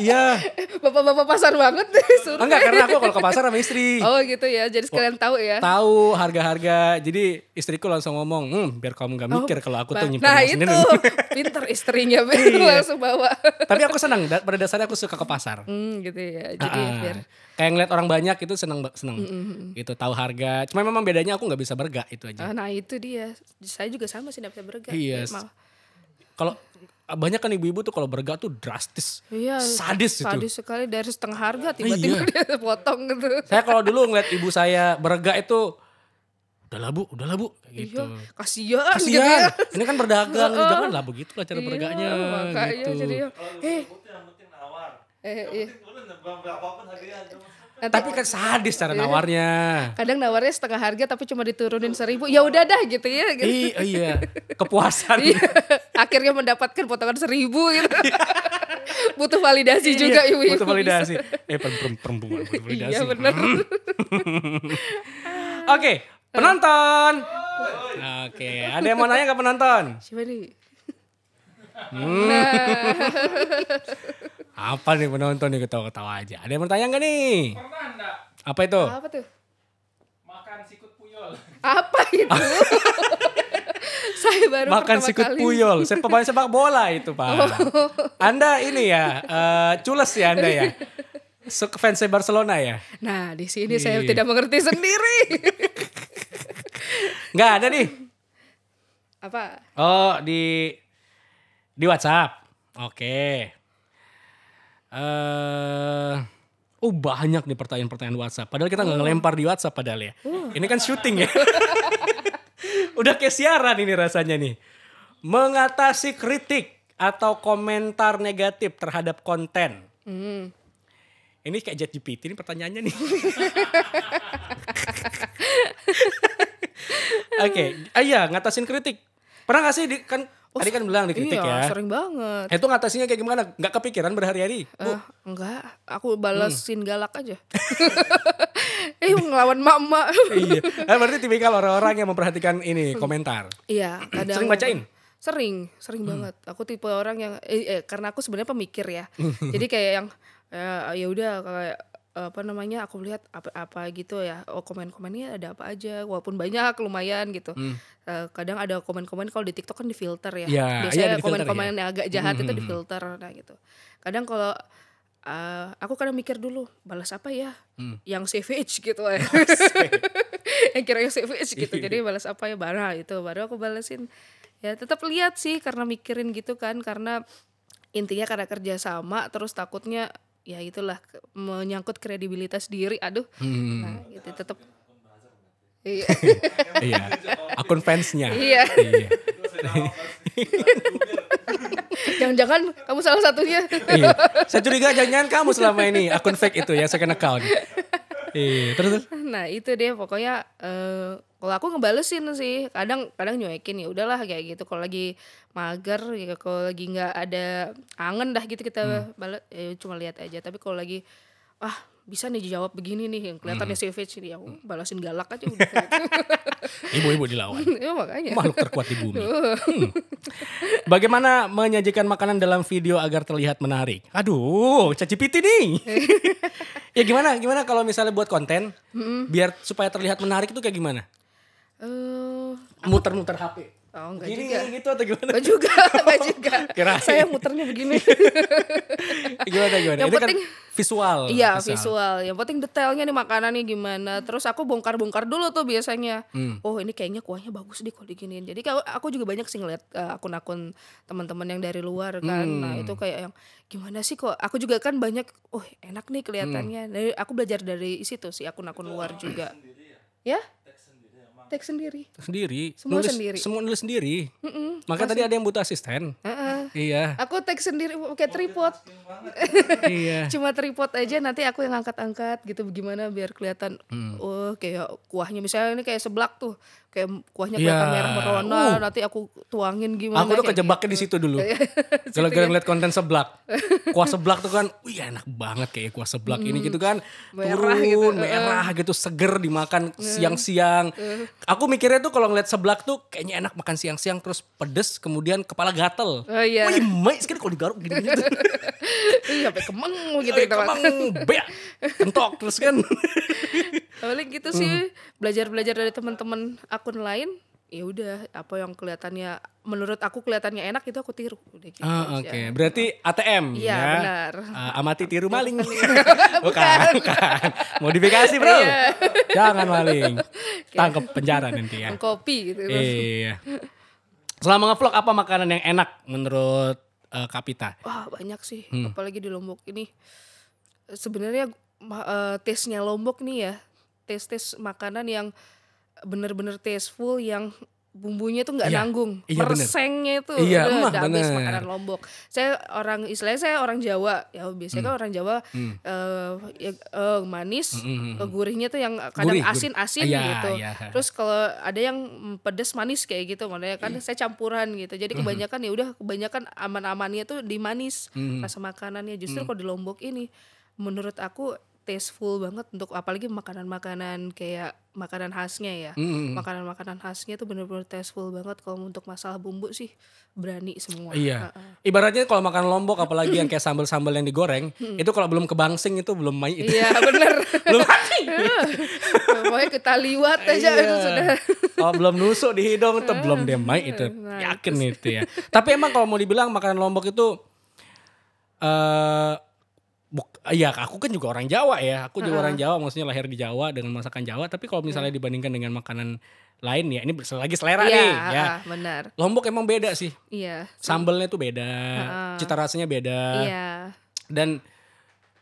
[SPEAKER 2] Iya.
[SPEAKER 1] Bapak-bapak pasar banget
[SPEAKER 2] suruh. Enggak, karena aku kalau ke pasar sama istri. Oh
[SPEAKER 1] gitu ya, jadi sekalian tahu ya.
[SPEAKER 2] Tahu harga-harga. Jadi istriku langsung ngomong, hmm, biar kamu gak oh, mikir oh, kalau aku tuh nyimpen Nah itu,
[SPEAKER 1] pinter istrinya, iya. langsung bawa.
[SPEAKER 2] Tapi aku senang, pada dasarnya aku suka ke pasar.
[SPEAKER 1] Hmm, gitu ya, ah, jadi uh, biar.
[SPEAKER 2] Kayak ngeliat orang banyak itu seneng seneng, Mm -hmm. Gitu, tahu harga. Cuma memang bedanya aku gak bisa berga, itu aja. Ah,
[SPEAKER 1] nah itu dia, saya juga sama sih gak bisa berga. Iya. Yes.
[SPEAKER 2] Kalau banyak kan ibu-ibu tuh kalau berga tuh drastis,
[SPEAKER 1] iya, sadis, sadis itu. Sadis sekali dari setengah harga iya. tiba-tiba iya. dia potong gitu.
[SPEAKER 2] Saya kalau dulu ngeliat ibu saya berga itu udahlah bu, udahlah bu, iya, gitu. Iya, kasihan. Kasihan. Gitu ya. Ini kan berdagang, uh, jangan lah begitu lah cara iya, berganya. Makanya gitu. jadi ya,
[SPEAKER 1] eh. eh iya. Yang penting nawar. Eh, yang iya. penting turun apapun harganya.
[SPEAKER 2] Nanti, tapi kan sadis cara iya. nawarnya.
[SPEAKER 1] Kadang nawarnya setengah harga tapi cuma diturunin seribu. Ya udah dah gitu ya. Gitu. I, oh iya,
[SPEAKER 2] kepuasan. Iya.
[SPEAKER 1] Akhirnya mendapatkan potongan seribu gitu. butuh validasi iya, juga ibu Butuh validasi.
[SPEAKER 2] Eh perempuan butuh iya, validasi. Iya benar. Hmm. Oke, penonton. Oke, ada yang mau nanya ke penonton? Siapa nih? Hmm. Nah. Apa nih penonton nih ketawa-ketawa aja. Ada yang bertanya gak nih? Pernah enggak? Apa itu? Apa tuh? Makan sikut puyol.
[SPEAKER 1] Apa itu? saya baru makan sikut kali.
[SPEAKER 2] puyol. Saya pemain sepak bola itu pak. Oh. Anda ini ya uh, cules ya Anda ya. Fans Barcelona ya.
[SPEAKER 1] Nah di sini saya iya. tidak mengerti sendiri.
[SPEAKER 2] Gak ada nih. Apa? Oh di di WhatsApp. Oke. Okay uh, oh banyak nih pertanyaan-pertanyaan WhatsApp. Padahal kita nggak oh. ngelempar di WhatsApp padahal ya. Hmm. Ini kan syuting ya. Udah kayak siaran ini rasanya nih. Mengatasi kritik atau komentar negatif terhadap konten. Hmm. Ini kayak GPT ini pertanyaannya nih. Oke, okay. ah, iya, ngatasin kritik. Pernah gak sih di, kan Oh, Tadi kan bilang dikritik iya, ya. sering
[SPEAKER 1] banget. Nah, itu
[SPEAKER 2] ngatasinya kayak gimana? Gak kepikiran berhari-hari? Uh,
[SPEAKER 1] enggak, aku balasin hmm. galak aja. eh ngelawan mama. iya.
[SPEAKER 2] Nah, berarti tipikal orang-orang yang memperhatikan ini komentar.
[SPEAKER 1] Iya, kadang. sering bacain? Sering, sering hmm. banget. Aku tipe orang yang eh, eh karena aku sebenarnya pemikir ya. Jadi kayak yang eh, ya udah kayak apa namanya aku lihat apa-apa gitu ya oh komen-komennya ada apa aja walaupun banyak lumayan gitu hmm. uh, kadang ada komen-komen kalau di TikTok kan difilter ya, ya iya, biasanya ya, komen-komen ya. yang agak jahat hmm. itu difilter nah gitu kadang kalau uh, aku kadang mikir dulu balas apa ya hmm. yang savage gitu ya yang kira yang savage gitu iya. jadi balas apa ya bara itu baru aku balasin ya tetap lihat sih karena mikirin gitu kan karena intinya karena kerja sama terus takutnya ya itulah menyangkut kredibilitas diri aduh hmm. nah gitu tetap iya
[SPEAKER 2] iya. iya akun fansnya iya. iya
[SPEAKER 1] jangan-jangan kamu salah satunya iya. saya curiga jangan-jangan kamu selama ini
[SPEAKER 2] akun fake itu yang second account iya terus, terus
[SPEAKER 1] nah itu deh pokoknya uh, kalau aku ngebalesin sih kadang kadang nyuekin ya udahlah kayak gitu kalau lagi mager ya kalau lagi nggak ada angen dah gitu kita hmm. balas ya cuma lihat aja tapi kalau lagi ah bisa nih dijawab begini nih yang kelihatannya -hmm. Ya savage ini aku ya balasin galak aja udah
[SPEAKER 2] ibu-ibu dilawan
[SPEAKER 1] ya, makanya makhluk terkuat di bumi hmm.
[SPEAKER 2] bagaimana menyajikan makanan dalam video agar terlihat menarik aduh cacipiti nih ya gimana gimana kalau misalnya buat konten -hmm. biar supaya terlihat menarik itu kayak gimana Eh, muter-muter HP. Oh, enggak Gini, juga. gitu atau gimana? Enggak juga, enggak oh,
[SPEAKER 1] juga. Kirain. Saya
[SPEAKER 2] muternya begini. gimana gimana? Yang Ini kan penting kan visual. Iya, visual. visual.
[SPEAKER 1] Yang penting detailnya nih makanannya gimana. Terus aku bongkar-bongkar dulu tuh biasanya. Hmm. Oh, ini kayaknya kuahnya bagus deh kalau diginiin. Jadi aku juga banyak sih ngeliat eh, akun-akun teman-teman yang dari luar kan. Nah, hmm. Nah, itu kayak yang gimana sih kok aku juga kan banyak oh, enak nih kelihatannya. Hmm. Nah, aku belajar dari situ sih akun-akun luar juga. Ya? ya? Tek sendiri.
[SPEAKER 2] Sendiri. Semua nulis, sendiri. Semua nulis sendiri. Mm -mm, Maka tadi ada yang butuh asisten. Uh
[SPEAKER 1] -uh. Iya. Aku take sendiri pakai tripod.
[SPEAKER 2] iya.
[SPEAKER 1] Cuma tripod aja nanti aku yang angkat-angkat gitu gimana biar kelihatan hmm. oh kayak kuahnya misalnya ini kayak seblak tuh. Kayak kuahnya iya. kelihatan yeah. merah merona, uh. nanti aku tuangin gimana. Aku tuh kejebaknya gitu. di situ dulu. Kalau gara ya. ngeliat
[SPEAKER 2] konten seblak. Kuah seblak tuh kan, wih enak banget kayak kuah seblak hmm. ini gitu kan. Merah turun, gitu. merah gitu, seger dimakan siang-siang. Hmm. Aku mikirnya tuh kalau ngeliat seblak tuh kayaknya enak makan siang-siang terus pedes kemudian kepala gatel. Oh, iya. Iya. Wih, mai sekali kalau digaruk gini gitu.
[SPEAKER 1] iya, sampai kemeng gitu gitu. Kemeng, be.
[SPEAKER 2] Kentok terus kan.
[SPEAKER 1] Paling gitu sih hmm. belajar-belajar dari teman-teman akun lain ya udah apa yang kelihatannya menurut aku kelihatannya enak itu aku tiru udah gitu oh, oke okay.
[SPEAKER 2] berarti ATM iya ya? benar uh, amati tiru maling bukan, bukan. bukan. modifikasi bro iya. jangan maling tangkap penjara nanti ya kopi gitu iya Selama ngevlog apa makanan yang enak menurut uh, eh, Kapita?
[SPEAKER 1] Wah banyak sih, hmm. apalagi di Lombok ini. Sebenarnya uh, eh, tesnya Lombok nih ya, tes-tes makanan yang bener-bener tasteful yang bumbunya tuh nggak iya, nanggung, iya, persengnya itu tuh iya, udah, habis makanan lombok. Saya orang istilahnya saya orang Jawa, ya biasanya hmm. kan orang Jawa hmm. uh, ya, uh, manis, hmm. uh, gurihnya tuh yang kadang asin-asin asin, iya, gitu. Iya. Terus kalau ada yang pedes manis kayak gitu, makanya kan iya. saya campuran gitu. Jadi kebanyakan ya udah kebanyakan aman-amannya tuh di manis hmm. rasa makanannya. Justru hmm. kalau di lombok ini, menurut aku tasteful banget untuk apalagi makanan-makanan kayak makanan khasnya ya. makanan hmm, hmm, hmm. Makanan-makanan khasnya tuh bener-bener tasteful banget kalau untuk masalah bumbu sih berani semua. Iya.
[SPEAKER 2] Uh-uh. Ibaratnya kalau makan lombok apalagi yang kayak sambal-sambal yang digoreng, itu kalau belum kebangsing itu belum main itu. Iya, bener.
[SPEAKER 1] belum mati. Pokoknya kita liwat aja iya. itu sudah.
[SPEAKER 2] kalau belum nusuk di hidung itu belum dia itu. Nah, Yakin itu ya. Tapi emang kalau mau dibilang makanan lombok itu eh uh, Buk, ya aku kan juga orang Jawa ya aku juga uh -huh. orang Jawa maksudnya lahir di Jawa dengan masakan Jawa tapi kalau misalnya iya. dibandingkan dengan makanan lain ya ini lagi selera yeah, nih ya benar Lombok emang beda sih yeah. sambelnya tuh beda uh cita rasanya beda yeah. dan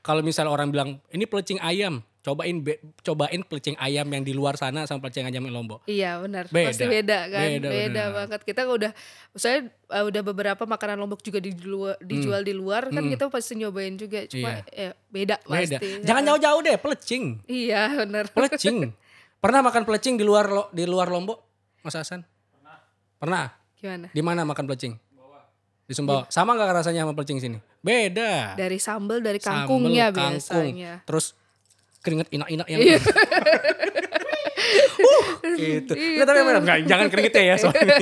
[SPEAKER 2] kalau misalnya orang bilang ini pelecing ayam cobain be, cobain pelecing ayam yang di luar sana sama pelecing ayam yang lombok
[SPEAKER 1] iya benar beda. pasti beda kan beda, beda banget kita udah saya uh, udah beberapa makanan lombok juga di luar, hmm. dijual hmm. di luar kan hmm. kita pasti nyobain juga cuma iya. ya, beda, beda pasti
[SPEAKER 2] jangan iya. jauh-jauh deh pelecing
[SPEAKER 1] iya benar pelecing
[SPEAKER 2] pernah makan pelecing di luar lo, di luar lombok mas Hasan pernah pernah gimana di mana makan pelecing di Sumbawa. Sama nggak rasanya sama pelecing sini? Beda.
[SPEAKER 1] Dari sambal, dari kangkungnya sambal, kangkung. biasanya.
[SPEAKER 2] Terus keringet inak-inak yang iya. uh, gitu. gitu. Nggak tapi enggak, jangan keringetnya ya soalnya.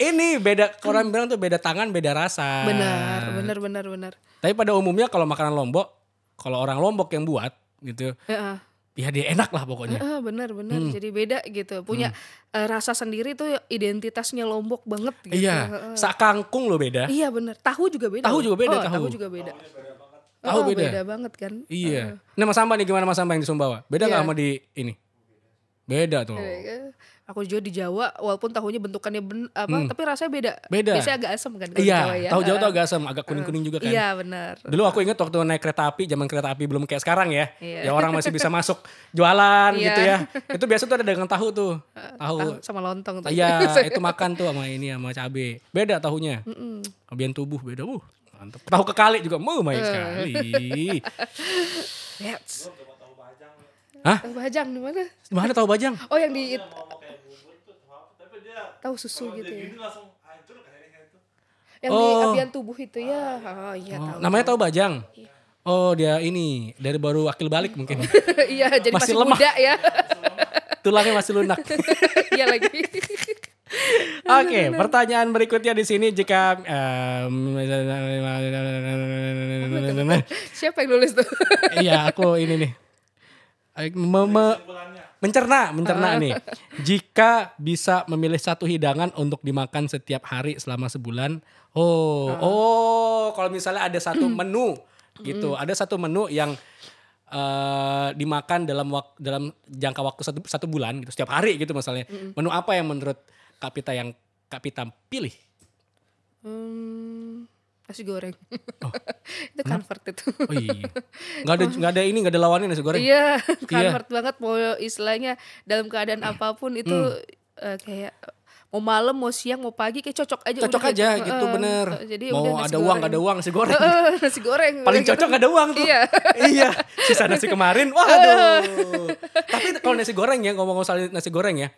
[SPEAKER 2] Ini beda orang bilang tuh beda tangan, beda rasa. Benar, benar, benar, benar. Tapi pada umumnya kalau makanan Lombok, kalau orang Lombok yang buat gitu. ya, Ya dia enak lah pokoknya. Uh,
[SPEAKER 1] benar benar hmm. jadi beda gitu. Punya hmm. eh, rasa sendiri tuh identitasnya lombok banget. Gitu. Iya,
[SPEAKER 2] sak sakangkung lo beda. Iya
[SPEAKER 1] benar Tahu juga beda. Tahu juga beda. Oh, tahu juga beda. Oh, oh beda. beda banget kan.
[SPEAKER 2] Iya. Uh. Nah Mas nih gimana Mas Samba yang di Sumbawa? Beda yeah. gak iya. sama di ini? Beda tuh.
[SPEAKER 1] Iya. Aku juga di Jawa walaupun tahunya bentukannya ben, apa hmm. tapi rasanya beda. Beda. Biasanya agak asam kan Iya, ya. tahu Jawa tuh agak
[SPEAKER 2] asam, agak kuning-kuning juga kan. Iya, benar. Dulu aku ingat waktu naik kereta api, zaman kereta api belum kayak sekarang ya. Iya. Ya orang masih bisa masuk jualan iya. gitu ya. Itu biasa tuh ada dagang tahu tuh. Tahu, tahu sama lontong Iya, itu makan tuh sama ini sama cabai Beda tahunya. Mm -mm. Kebian tubuh beda. Uh mantep. Tahu kekali juga mau main eh. sekali.
[SPEAKER 1] Yes. Hah? Tahu bajang di mana? Mana tahu bajang? Oh yang di tahu susu gitu ya. Yang oh. di abian tubuh itu ya. Oh, iya oh, tahu. Namanya tahu
[SPEAKER 2] bajang. Iya. Oh dia ini dari baru akil balik mungkin.
[SPEAKER 1] iya jadi masih, masih lemah. muda ya.
[SPEAKER 2] Tulangnya masih lunak.
[SPEAKER 1] Iya lagi. Oke, okay,
[SPEAKER 2] pertanyaan berikutnya di sini jika um,
[SPEAKER 1] siapa yang nulis tuh?
[SPEAKER 2] iya, aku ini nih. Me me mencerna, mencerna ah. nih. Jika bisa memilih satu hidangan untuk dimakan setiap hari selama sebulan, oh, oh, kalau misalnya ada satu menu gitu, ada satu menu yang uh, dimakan dalam waktu dalam jangka waktu satu, satu bulan gitu, setiap hari gitu misalnya. Menu apa yang menurut kapita yang kapita pilih?
[SPEAKER 1] Hmm, nasi goreng. Oh. itu convert itu. Oh iya. Gak ada oh. gak ada ini, gak ada lawannya nasi goreng. Iya, comfort iya. banget mau istilahnya dalam keadaan iya. apapun itu
[SPEAKER 2] hmm.
[SPEAKER 1] uh, kayak mau malam mau siang mau pagi kayak cocok aja cocok udah, aja gitu, gitu uh, bener eh, jadi mau ada goreng. uang
[SPEAKER 2] gak ada uang nasi goreng uh,
[SPEAKER 1] nasi goreng paling cocok gitu. gak ada uang tuh iya
[SPEAKER 2] iya sisa nasi kemarin waduh tapi kalau nasi goreng ya ngomong-ngomong soal nasi goreng ya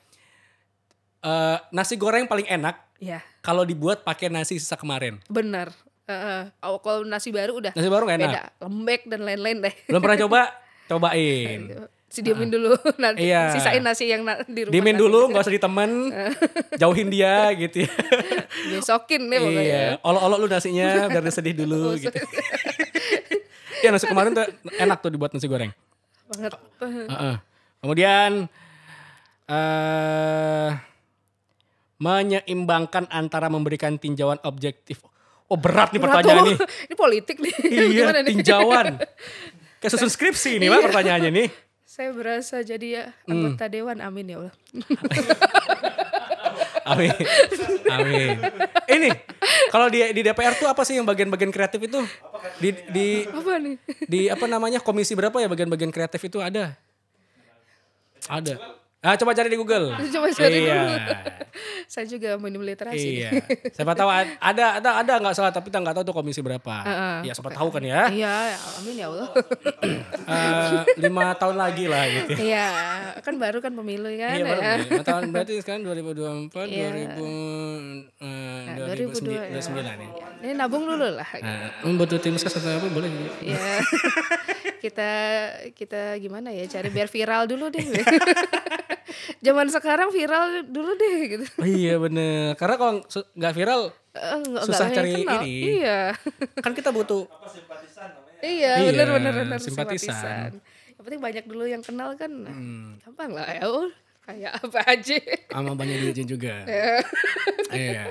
[SPEAKER 2] uh, nasi goreng paling enak yeah. kalau dibuat pakai nasi sisa kemarin.
[SPEAKER 1] Benar. Uh, uh, oh, kalau nasi baru udah nasi baru enak. Beda, lembek dan lain-lain deh. Belum pernah
[SPEAKER 2] coba? Cobain.
[SPEAKER 1] Si diemin uh, dulu nanti iya. sisain nasi yang na di rumah. Diemin
[SPEAKER 2] dulu gitu. gak usah ditemen. jauhin dia gitu ya.
[SPEAKER 1] Besokin nih pokoknya. Iya,
[SPEAKER 2] olok-olok lu nasinya biar dia sedih dulu gitu. Iya nasi kemarin tuh enak tuh dibuat nasi goreng.
[SPEAKER 1] Banget. Uh, uh.
[SPEAKER 2] Kemudian eh menyeimbangkan antara memberikan tinjauan objektif. Oh berat nih berat pertanyaan ini.
[SPEAKER 1] ini politik nih. Iya nih? tinjauan.
[SPEAKER 2] Kayak susun skripsi ini iya. mah pertanyaannya nih.
[SPEAKER 1] Saya berasa jadi ya hmm. anggota hmm. dewan, amin ya Allah.
[SPEAKER 2] amin, amin. Ini kalau di di DPR tuh apa sih yang bagian-bagian kreatif itu? Di di apa nih? Di apa namanya komisi berapa ya bagian-bagian kreatif itu ada? Ada. Ah, coba cari di Google. Coba cari iya. dulu.
[SPEAKER 1] Saya juga minim literasi. Iya.
[SPEAKER 2] Siapa tahu ada ada ada nggak salah tapi nggak tahu tuh komisi berapa. Uh, uh, ya siapa tahu kan ya. Iya, amin ya Allah. uh, lima tahun lagi lah gitu.
[SPEAKER 1] Iya, kan baru kan pemilu kan. Iya, baru. Ya. Lima tahun
[SPEAKER 2] berarti sekarang 2024, iya. 2000 uh, eh, nah, 2009 ya. ya.
[SPEAKER 1] Ini nabung dulu lah.
[SPEAKER 2] Gitu. butuh tim sukses apa boleh. Iya.
[SPEAKER 1] kita kita gimana ya cari biar viral dulu deh. Zaman sekarang viral dulu deh gitu.
[SPEAKER 2] Oh, iya bener. Karena kalau nggak viral
[SPEAKER 1] uh, susah gak cari kenal. ini. Iya.
[SPEAKER 2] Kan kita butuh. Apa
[SPEAKER 1] iya, iya, bener bener bener simpatisan. simpatisan. Yang penting banyak dulu yang kenal kan. Nah, hmm. Gampang lah ya. ul kayak apa aja.
[SPEAKER 2] Sama banyak diizin juga. Iya. iya.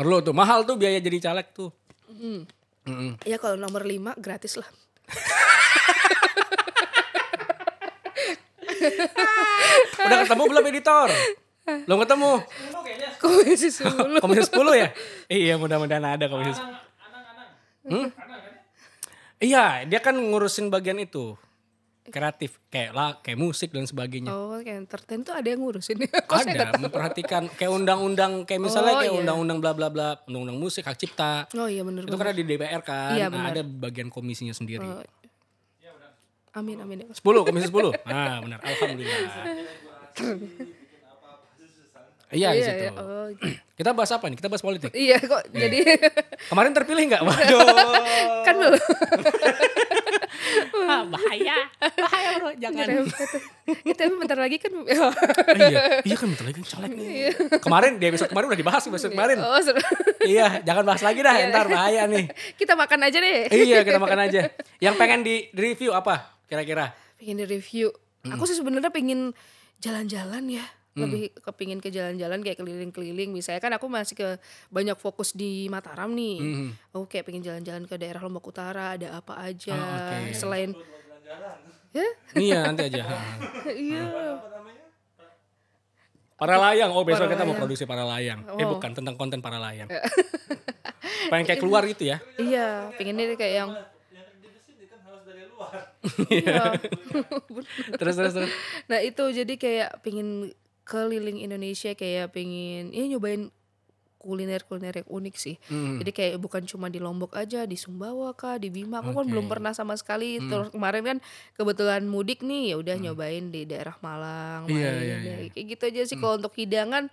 [SPEAKER 2] Perlu tuh mahal tuh biaya jadi caleg tuh. Mm. Mm
[SPEAKER 1] -mm. kalau nomor lima gratis
[SPEAKER 2] lah. Udah ketemu belum editor? Lo ketemu. Komisi 10. komisi 10 ya? Iya, mudah-mudahan ada komisi sepuluh Anang, anang, anang. Hmm? Iya, dia kan ngurusin bagian itu. Kreatif, kayak lah, kayak musik dan sebagainya.
[SPEAKER 1] Oh, kayak entertain tuh ada yang ngurusin ya?
[SPEAKER 2] ada, memperhatikan kayak undang-undang, kayak misalnya oh, kayak undang iya. undang-undang bla bla bla, undang-undang musik, hak cipta. Oh iya benar. Itu karena di DPR kan, iya, nah, ada bagian komisinya sendiri. Oh.
[SPEAKER 1] Amin amin. Ya. Sepuluh komisi sepuluh.
[SPEAKER 2] Ah benar. Alhamdulillah. Iya di iya, situ. Iya, oh, gitu. Kita bahas apa nih? Kita bahas politik. Iya kok. Iya. Jadi kemarin terpilih nggak? Waduh.
[SPEAKER 1] kan belum. ah, bahaya, bahaya bro, jangan. Ya, ya, Itu bentar lagi kan. Oh, iya,
[SPEAKER 2] iya kan bentar lagi kan caleg nih. Kemarin di episode kemarin udah dibahas episode kemarin. Oh, seru. iya, jangan bahas lagi dah, ntar bahaya nih.
[SPEAKER 1] Kita makan aja deh. iya, kita makan
[SPEAKER 2] aja. Yang pengen di review apa? kira-kira?
[SPEAKER 1] Pengen di-review. Hmm. Aku sih sebenarnya pengen jalan-jalan ya. Hmm. Lebih kepingin ke jalan-jalan kayak keliling-keliling. Misalnya kan aku masih ke banyak fokus di Mataram nih. Hmm. Aku oh, kayak pengen jalan-jalan ke daerah Lombok Utara, ada apa aja. Oh, okay. Selain... Ya?
[SPEAKER 2] Iya nanti aja. Iya. Para layang, oh besok para kita layang. mau produksi para layang. Eh, oh. Eh bukan, tentang konten para layang. pengen kayak keluar gitu ya?
[SPEAKER 1] Iya, pengen ini kayak yang Iya. Iya. terus terus terus. Nah itu jadi kayak pingin keliling Indonesia kayak pingin ya nyobain kuliner-kuliner yang unik sih. Hmm. Jadi kayak bukan cuma di Lombok aja, di Sumbawa kah, di Bima. Aku kan belum pernah sama sekali. Hmm. Terus kemarin kan kebetulan mudik nih, ya udah hmm. nyobain di daerah Malang, iya, main yeah, yeah, kayak gitu aja sih. Hmm. Kalau untuk hidangan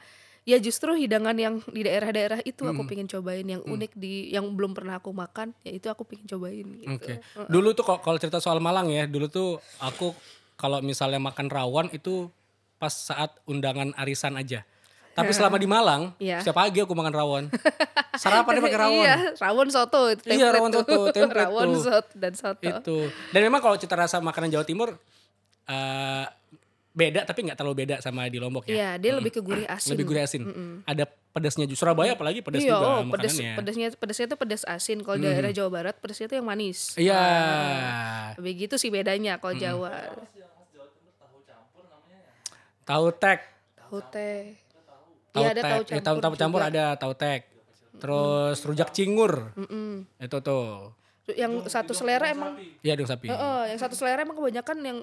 [SPEAKER 1] ya justru hidangan yang di daerah-daerah itu hmm. aku pengen cobain yang hmm. unik di yang belum pernah aku makan ya itu aku pengen cobain gitu. Oke. Okay.
[SPEAKER 2] Dulu tuh kalau cerita soal Malang ya, dulu tuh aku kalau misalnya makan rawon itu pas saat undangan arisan aja. Tapi selama di Malang, yeah. setiap pagi aku makan rawon. Sarapannya pakai rawon. Iya,
[SPEAKER 1] rawon soto. Iya, rawon soto, tempe rawon soto dan soto. Itu.
[SPEAKER 2] Dan memang kalau cita rasa makanan Jawa Timur uh, beda tapi nggak terlalu beda sama di Lombok ya.
[SPEAKER 1] Iya, dia mm. lebih ke gurih asin. Lebih gurih asin. Mm -mm.
[SPEAKER 2] Ada pedasnya juga. Surabaya apalagi pedas iya, juga oh, pedas, makanannya.
[SPEAKER 1] Pedasnya pedasnya itu pedas asin. Kalau mm. daerah Jawa Barat pedasnya itu yang manis. Iya. Yeah. Nah, begitu sih bedanya kalau mm. Jawa. Tahu tek. Tahu tek. Tahu ya, tek. Tahu campur, eh, ya, tahu, tahu campur juga. ada
[SPEAKER 2] tahu tek. Terus mm. rujak cingur. Mm -mm. Itu tuh.
[SPEAKER 1] Yang satu selera emang.
[SPEAKER 2] Iya, dong sapi. Heeh,
[SPEAKER 1] yang satu selera emang kebanyakan yang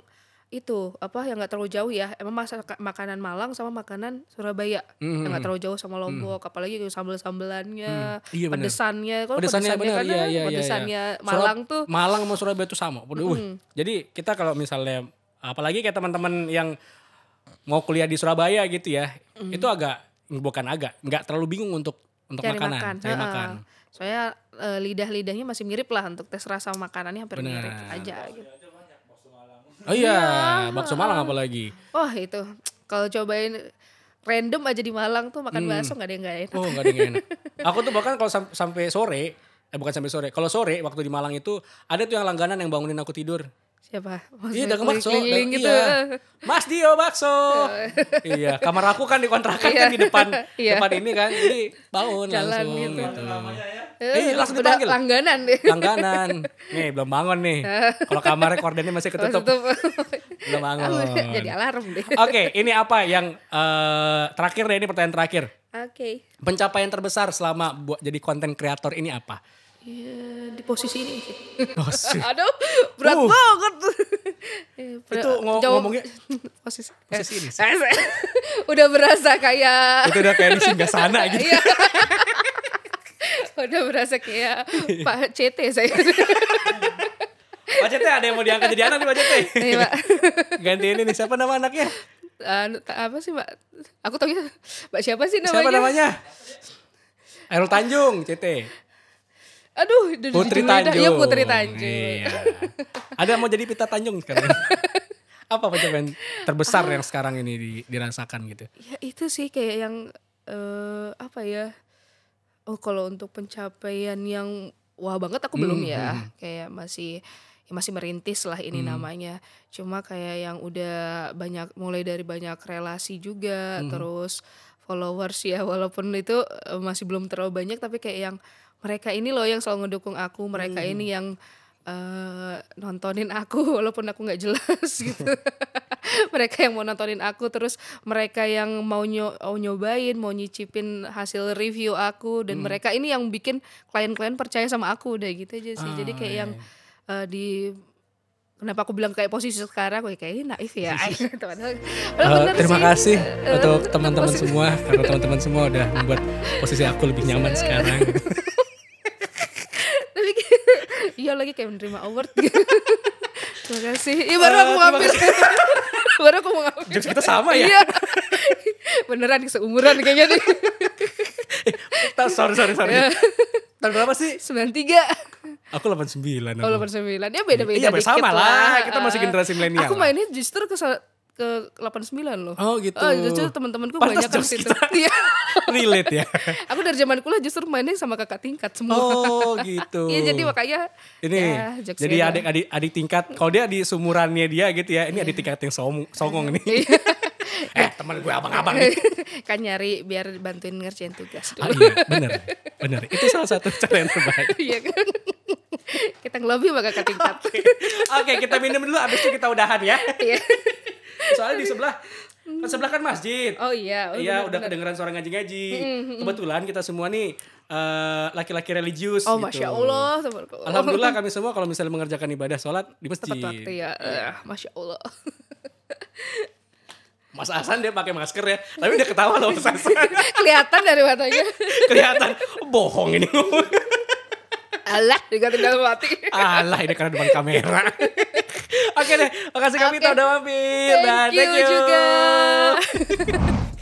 [SPEAKER 1] itu apa yang nggak terlalu jauh ya emang masak makanan Malang sama makanan Surabaya mm. yang mm-hmm. nggak terlalu jauh sama mm-hmm. Lombok mm. apalagi itu sambel-sambelannya mm. iya, pedesannya kalau pedesannya, pedesannya bener, kan, iya, iya, iya, iya, pedesannya iya, Malang tuh
[SPEAKER 2] Malang sama Surabaya itu sama mm. uh, jadi kita kalau misalnya apalagi kayak teman-teman yang mau kuliah di Surabaya gitu ya mm. itu agak bukan agak nggak terlalu bingung untuk untuk cari makanan makan. cari uh, makan
[SPEAKER 1] soalnya uh, lidah-lidahnya masih mirip lah untuk tes rasa makanannya hampir Bener. mirip aja gitu
[SPEAKER 2] Oh iya, ya. bakso Malang apalagi.
[SPEAKER 1] oh, itu kalau cobain random aja di Malang tuh makan hmm. bakso gak ada yang gak enak. Oh gak ada yang enak.
[SPEAKER 2] Aku tuh bahkan kalau sam sampai sore, eh bukan sampai sore, kalau sore waktu di Malang itu ada tuh yang langganan yang bangunin aku tidur siapa Maksudnya iya dagang bakso keliling iya. gitu iya. Mas Dio bakso iya kamar aku kan dikontrakan kan di iya. depan iya. depan ini kan jadi bangun Jalan langsung gitu, gitu. Ya?
[SPEAKER 1] Eh, iya, langsung Udah dipanggil langganan deh. langganan
[SPEAKER 2] nih belum bangun nih kalau kamarnya kordennya masih ketutup belum bangun jadi
[SPEAKER 1] alarm deh oke okay,
[SPEAKER 2] ini apa yang uh, terakhir deh ini pertanyaan terakhir oke okay. pencapaian terbesar selama buat jadi konten kreator ini apa Iya di
[SPEAKER 1] posisi ini sih. Oh,
[SPEAKER 2] Aduh berat uh. banget. Iya, itu ngo jawab, ngomongnya posisi posisi ini. Sih.
[SPEAKER 1] Eh, eh, udah berasa kayak. itu
[SPEAKER 2] udah kayak di singgah sana gitu. Iya.
[SPEAKER 1] udah berasa kayak iya. Pak CT saya.
[SPEAKER 2] Pak CT ada yang mau diangkat jadi anak nih Pak CT. Iya Pak. Gantiin ini siapa nama anaknya?
[SPEAKER 1] Uh, apa sih Pak? Aku ya. Mbak siapa sih namanya? Siapa namanya?
[SPEAKER 2] Erol Tanjung, CT.
[SPEAKER 1] Aduh, Putri iya, Tanjung. Iya Putri Tanjung. Iya.
[SPEAKER 2] Ada mau jadi Pita Tanjung sekarang. Apa pencapaian terbesar ah. yang sekarang ini dirasakan gitu?
[SPEAKER 1] Ya itu sih kayak yang uh, apa ya? Oh kalau untuk pencapaian yang wah banget aku hmm, belum hmm, ya. Hmm. Kayak masih ya masih merintis lah ini hmm. namanya. Cuma kayak yang udah banyak mulai dari banyak relasi juga, hmm. terus followers ya walaupun itu eh, masih belum terlalu banyak tapi kayak yang mereka ini loh yang selalu ngedukung aku mereka hmm. ini yang uh, nontonin aku walaupun aku nggak jelas gitu mereka yang mau nontonin aku terus mereka yang mau, nyobain mau nyicipin hasil review aku dan hmm. mereka ini yang bikin klien-klien percaya sama aku udah gitu aja sih ah, jadi kayak ah, iya. yang uh, eh, di Kenapa aku bilang kayak posisi sekarang, kayak kayaknya naif ya. uh, terima sih. kasih uh, untuk teman-teman
[SPEAKER 2] semua, karena teman-teman semua udah membuat posisi aku lebih nyaman sekarang
[SPEAKER 1] iya lagi kayak menerima award gitu. terima kasih iya baru aku eh, mau ambil baru aku mau ambil
[SPEAKER 2] jokes kita sama ya iya
[SPEAKER 1] beneran seumuran kayaknya nih
[SPEAKER 2] eh, tak sorry sorry sorry iya.
[SPEAKER 1] tahun berapa sih 93
[SPEAKER 2] aku 89 aku. oh
[SPEAKER 1] 89 ya beda-beda iya, dikit sama lah, lah. kita masih eh, generasi milenial aku mainnya justru ke ke 89 loh. Oh gitu. Oh, justru teman-temanku banyak ke situ. Iya. Relate ya. aku dari zaman kuliah justru mainnya sama kakak tingkat semua. Oh
[SPEAKER 2] gitu. Iya jadi makanya ini ya, jadi adik-adik adik tingkat kalau dia di sumurannya dia gitu ya. Ini iya. adik tingkat yang song, songong nih. Iya. eh teman gue abang-abang
[SPEAKER 1] kan nyari biar bantuin ngerjain tugas ah, dulu. Ah, iya,
[SPEAKER 2] bener. Bener. Itu salah satu cara yang terbaik. Iya kan kita ngelobi sama ketingkat tingkat. Oke, okay. okay, kita minum dulu abis itu kita udahan ya. Iya soalnya di sebelah kan sebelah kan masjid oh iya oh, iya bener, udah bener. kedengeran suara ngaji-ngaji mm-hmm, mm-hmm. kebetulan kita semua nih uh, laki-laki religius oh gitu. masya allah
[SPEAKER 1] alhamdulillah kami
[SPEAKER 2] semua kalau misalnya mengerjakan ibadah sholat di masjid Tepat waktu ya uh, masya allah Mas Hasan dia pakai masker ya, tapi dia ketawa loh Mas
[SPEAKER 1] Hasan. Kelihatan dari matanya.
[SPEAKER 2] Kelihatan, oh, bohong ini. Alah, juga tinggal mati. Alah, ini karena depan kamera. Oke okay deh, makasih kami tau udah mampir. Thank, thank you juga.